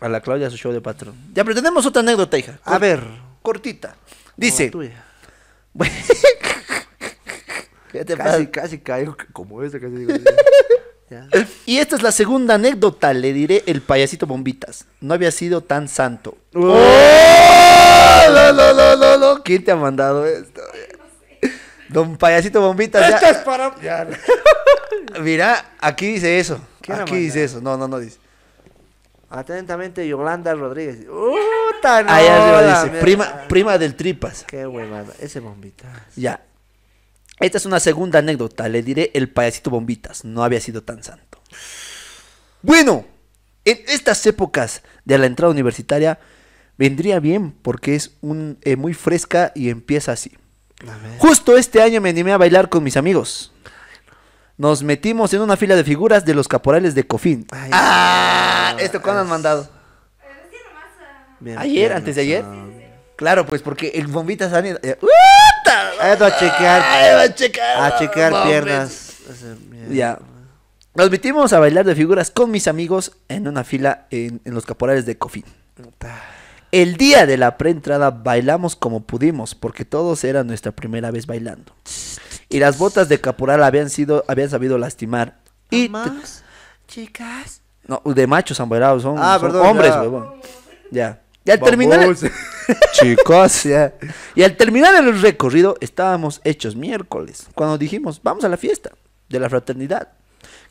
a la Claudia su show de patrón. Ya, pero tenemos otra anécdota, hija. A ver. Cortita. Dice. casi, casi caigo como esta, Y esta es la segunda anécdota, le diré el payasito bombitas. No había sido tan santo. ¡Oh! ¿Quién te ha mandado esto? Don Payasito Bombitas Mira, aquí dice eso. Aquí dice eso. No, no, no dice. Atentamente, Yolanda Rodríguez. ¡Uh, tan arriba dice. Prima, prima del Tripas. Qué huevada. Ese Bombitas Ya. Esta es una segunda anécdota. Le diré el payasito Bombitas. No había sido tan santo. Bueno, en estas épocas de la entrada universitaria vendría bien porque es un, eh, muy fresca y empieza así. Justo este año me animé a bailar con mis amigos. Nos metimos en una fila de figuras de los caporales de Cofín. Ah, ¿Esto cuándo han mandado? ayer, antes de ayer. Claro, pues porque el bombita salió. Eh, ¡Uta! a checar. piernas. Ya. Nos metimos a bailar de figuras con mis amigos en una fila en, en los caporales de Cofín. El día de la preentrada bailamos como pudimos, porque todos eran nuestra primera vez bailando. Y las botas de caporal habían sido, habían sabido lastimar. Y chicas. No, de machos han bailado, son, ah, hombres, huevón. Ya. Y al terminar. Chicos, ya. Y al terminar el recorrido, estábamos hechos miércoles. Cuando dijimos, vamos a la fiesta de la fraternidad.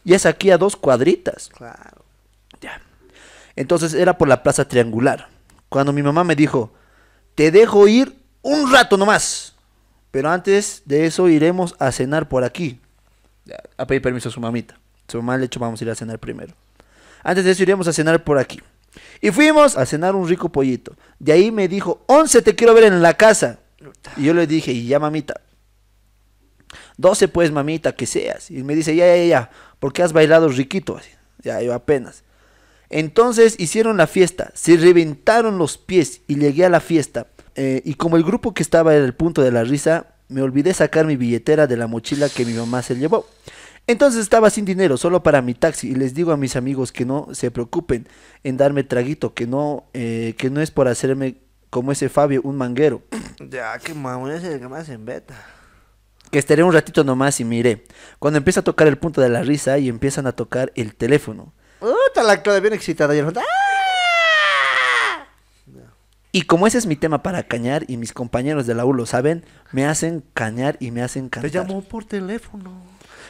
Y es aquí a dos cuadritas. Claro. Ya. Entonces era por la plaza triangular cuando mi mamá me dijo, te dejo ir un rato nomás, pero antes de eso iremos a cenar por aquí. A pedir permiso a su mamita. Su mamá le dijo, vamos a ir a cenar primero. Antes de eso iremos a cenar por aquí. Y fuimos a cenar un rico pollito. De ahí me dijo, once te quiero ver en la casa. Y yo le dije, y ya mamita. 12 pues mamita, que seas. Y me dice, ya, ya, ya, porque has bailado riquito. Así. Ya, yo apenas. Entonces hicieron la fiesta, se reventaron los pies y llegué a la fiesta. Eh, y como el grupo que estaba en el punto de la risa, me olvidé sacar mi billetera de la mochila que mi mamá se llevó. Entonces estaba sin dinero, solo para mi taxi, y les digo a mis amigos que no se preocupen en darme traguito, que no, eh, que no es por hacerme como ese Fabio, un manguero. Ya, que mamón es que más en beta. Que estaré un ratito nomás y miré. Cuando empieza a tocar el punto de la risa y empiezan a tocar el teléfono te la Claudia bien excitada. Y ¡Ah! Y como ese es mi tema para cañar, y mis compañeros de la U lo saben, me hacen cañar y me hacen cantar. Te llamó por teléfono,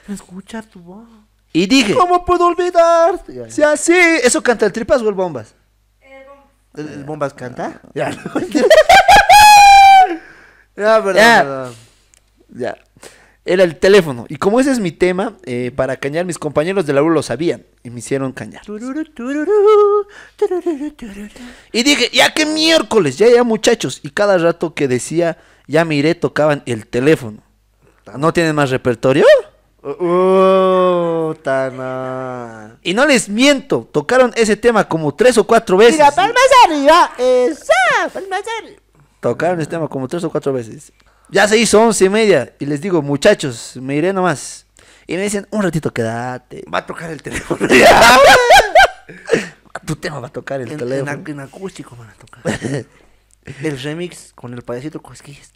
escuchar tu voz. Y dije... ¿Cómo puedo olvidar? Si así... ¿Eso canta el tripas o el bombas? El, el bombas canta. Ah, ya, ya, ya. Perdón. ya era el teléfono. Y como ese es mi tema, eh, para cañar, mis compañeros de la U lo sabían y me hicieron cañar. Y dije, ya que miércoles, ya, ya muchachos. Y cada rato que decía, ya miré, tocaban el teléfono. ¿No tienen más repertorio? Y no les miento, tocaron ese tema como tres o cuatro veces. Eh, tocaron ese tema como tres o cuatro veces. Ya se hizo once y media. Y les digo, muchachos, me iré nomás. Y me dicen, un ratito quédate. Va a tocar el teléfono. tu tema va a tocar el teléfono. En, acústico van a tocar. el remix con el payasito cosquillas.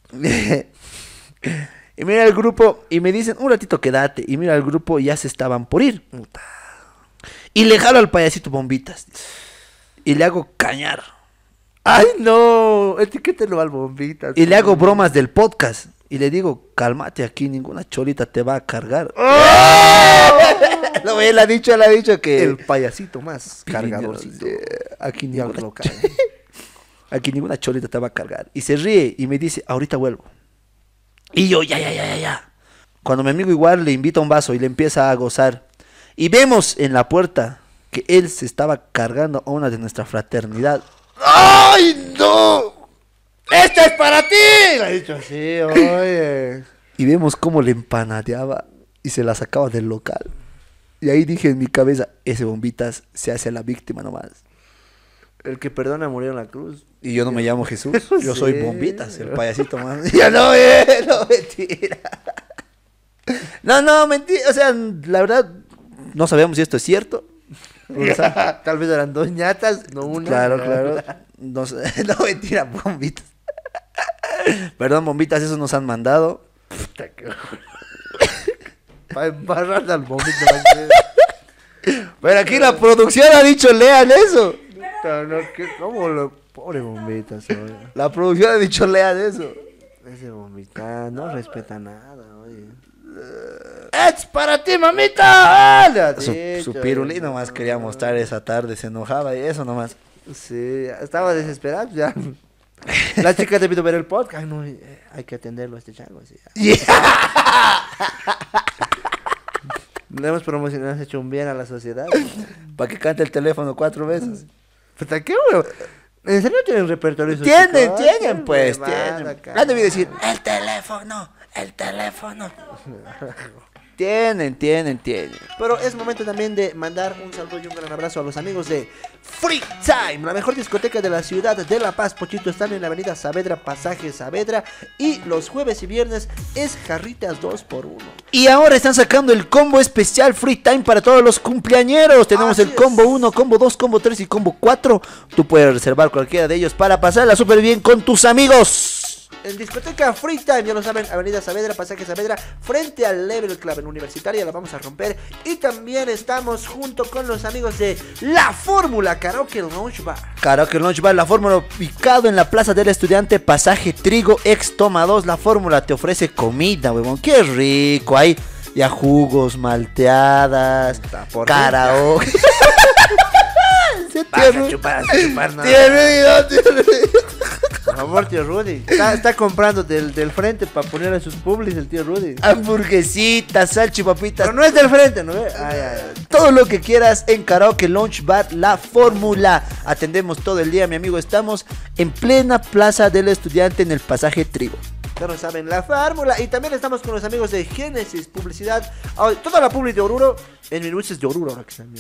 y mira el grupo y me dicen, un ratito quédate. Y mira el grupo ya se estaban por ir. Y le jalo al payasito bombitas. Y le hago cañar. ¡Ay, no! lo al bombita. Y le hago bromas del podcast. Y le digo, cálmate aquí, ninguna cholita te va a cargar. ¡Oh! no, él ha dicho, él ha dicho que... El payasito más cargadorcito. Aquí ninguna, aquí ninguna cholita te va a cargar. Y se ríe y me dice, ahorita vuelvo. Y yo, ya, ya, ya, ya, ya. Cuando mi amigo igual le invita un vaso y le empieza a gozar. Y vemos en la puerta que él se estaba cargando a una de nuestra fraternidad. ¡Ay, no! ¡Esta es para ti! Le ha dicho así, oye. Y vemos cómo le empanadeaba y se la sacaba del local. Y ahí dije en mi cabeza, ese bombitas se hace la víctima nomás. El que perdona murió en la cruz. Y yo no me llamo Jesús, yo soy bombitas, el payasito más. Ya no, eh, no, mentira. No, no, mentira. O sea, la verdad, no sabemos si esto es cierto. tal vez eran dos ñatas, no una. Claro, claro. No, mentira, bombitas. Perdón, bombitas, eso nos han mandado. Para embarrar al bombito. Pero aquí la producción ha dicho, lean eso. No, ¿Cómo lo.? Pobre bombita La producción ha dicho, lean eso. Ese bombita no respeta nada, oye. ¡Es para ti, mamita! Ah, su, piruli, nomás quería mostrar esa tarde, se enojaba y eso nomás. Sí, estaba desesperado ya. La chica te visto ver el podcast. No, eh, hay que atenderlo a este chango. Sí. Le hemos promocionado, hemos hecho un bien a la sociedad. Para que cante el teléfono cuatro veces. ¿Para pues, qué, ¿En serio tienen repertorio? Tienen, tienen, pues, tienen. debí decir, el teléfono, el teléfono. Tienen, tienen, tienen. Pero es momento también de mandar un saludo y un gran abrazo a los amigos de Free Time, la mejor discoteca de la ciudad de La Paz. Pochito están en la avenida Saavedra, pasaje Saavedra. Y los jueves y viernes es Jarritas 2x1. Y ahora están sacando el combo especial Free Time para todos los cumpleañeros. Tenemos el combo 1, combo 2, combo 3 y combo 4. Tú puedes reservar cualquiera de ellos para pasarla súper bien con tus amigos en discoteca Free Time, ya lo saben, Avenida Saavedra, Pasaje Saavedra, frente al Level Club en Universitaria, la vamos a romper. Y también estamos junto con los amigos de La Fórmula Karaoke Lounge Bar. Karaoke Lounge Bar, La Fórmula, ubicado en la Plaza del Estudiante, Pasaje Trigo, ex Toma 2. La Fórmula te ofrece comida, huevón, qué rico hay Ya jugos, malteadas, karaoke. Baja, chupar, chupar, Tiene, tiene. Por favor, tío Rudy. Está, comprando del, frente para poner a sus publis el tío Rudy. Hamburguesitas, salchipapitas. Pero no es del frente, ¿no? Ay, Todo lo que quieras en Karaoke Launch Bar, la fórmula. Atendemos todo el día, mi amigo. Estamos en plena plaza del estudiante en el pasaje Trigo. No saben la fórmula. Y también estamos con los amigos de Génesis Publicidad. toda la publicidad de Oruro en minutos de Oruro ahora que están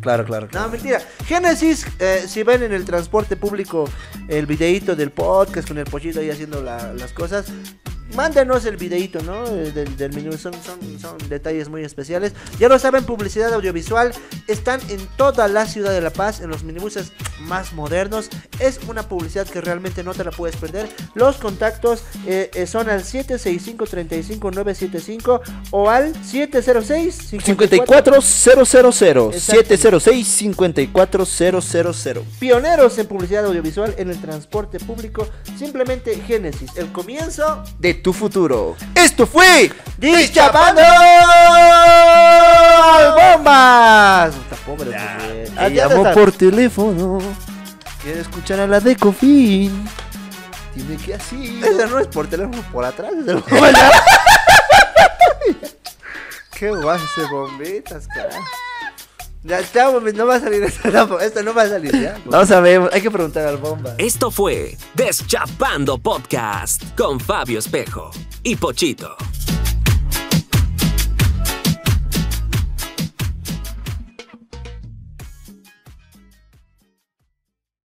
Claro, claro, No, mentira. Génesis, eh, si ven en el transporte público el videito del podcast con el pollito ahí haciendo las cosas, mándenos el videito, ¿no? Eh, del, del Son, detalles muy especiales. Ya lo saben, publicidad audiovisual. Están en toda la ciudad de La Paz, en los minibuses más modernos. Es una publicidad que realmente no te la puedes perder. Los contactos eh, eh, son al 765-35975 o al 706-54000. 706-54000. Pioneros en publicidad audiovisual en el transporte público. Simplemente Génesis. El comienzo de tu futuro. Esto fue Dischapando Bombas. Ah, llamó por teléfono. Quiere escuchar a la de Cofín. Tiene que así. Ese no es por teléfono, por atrás. Que Qué guay bombitas, carajo. Ya, ya, no va a salir esta, no, no va a salir, ¿ya? a ver hay que preguntar al bomba. Esto fue Deschapando Podcast con Fabio Espejo y Pochito.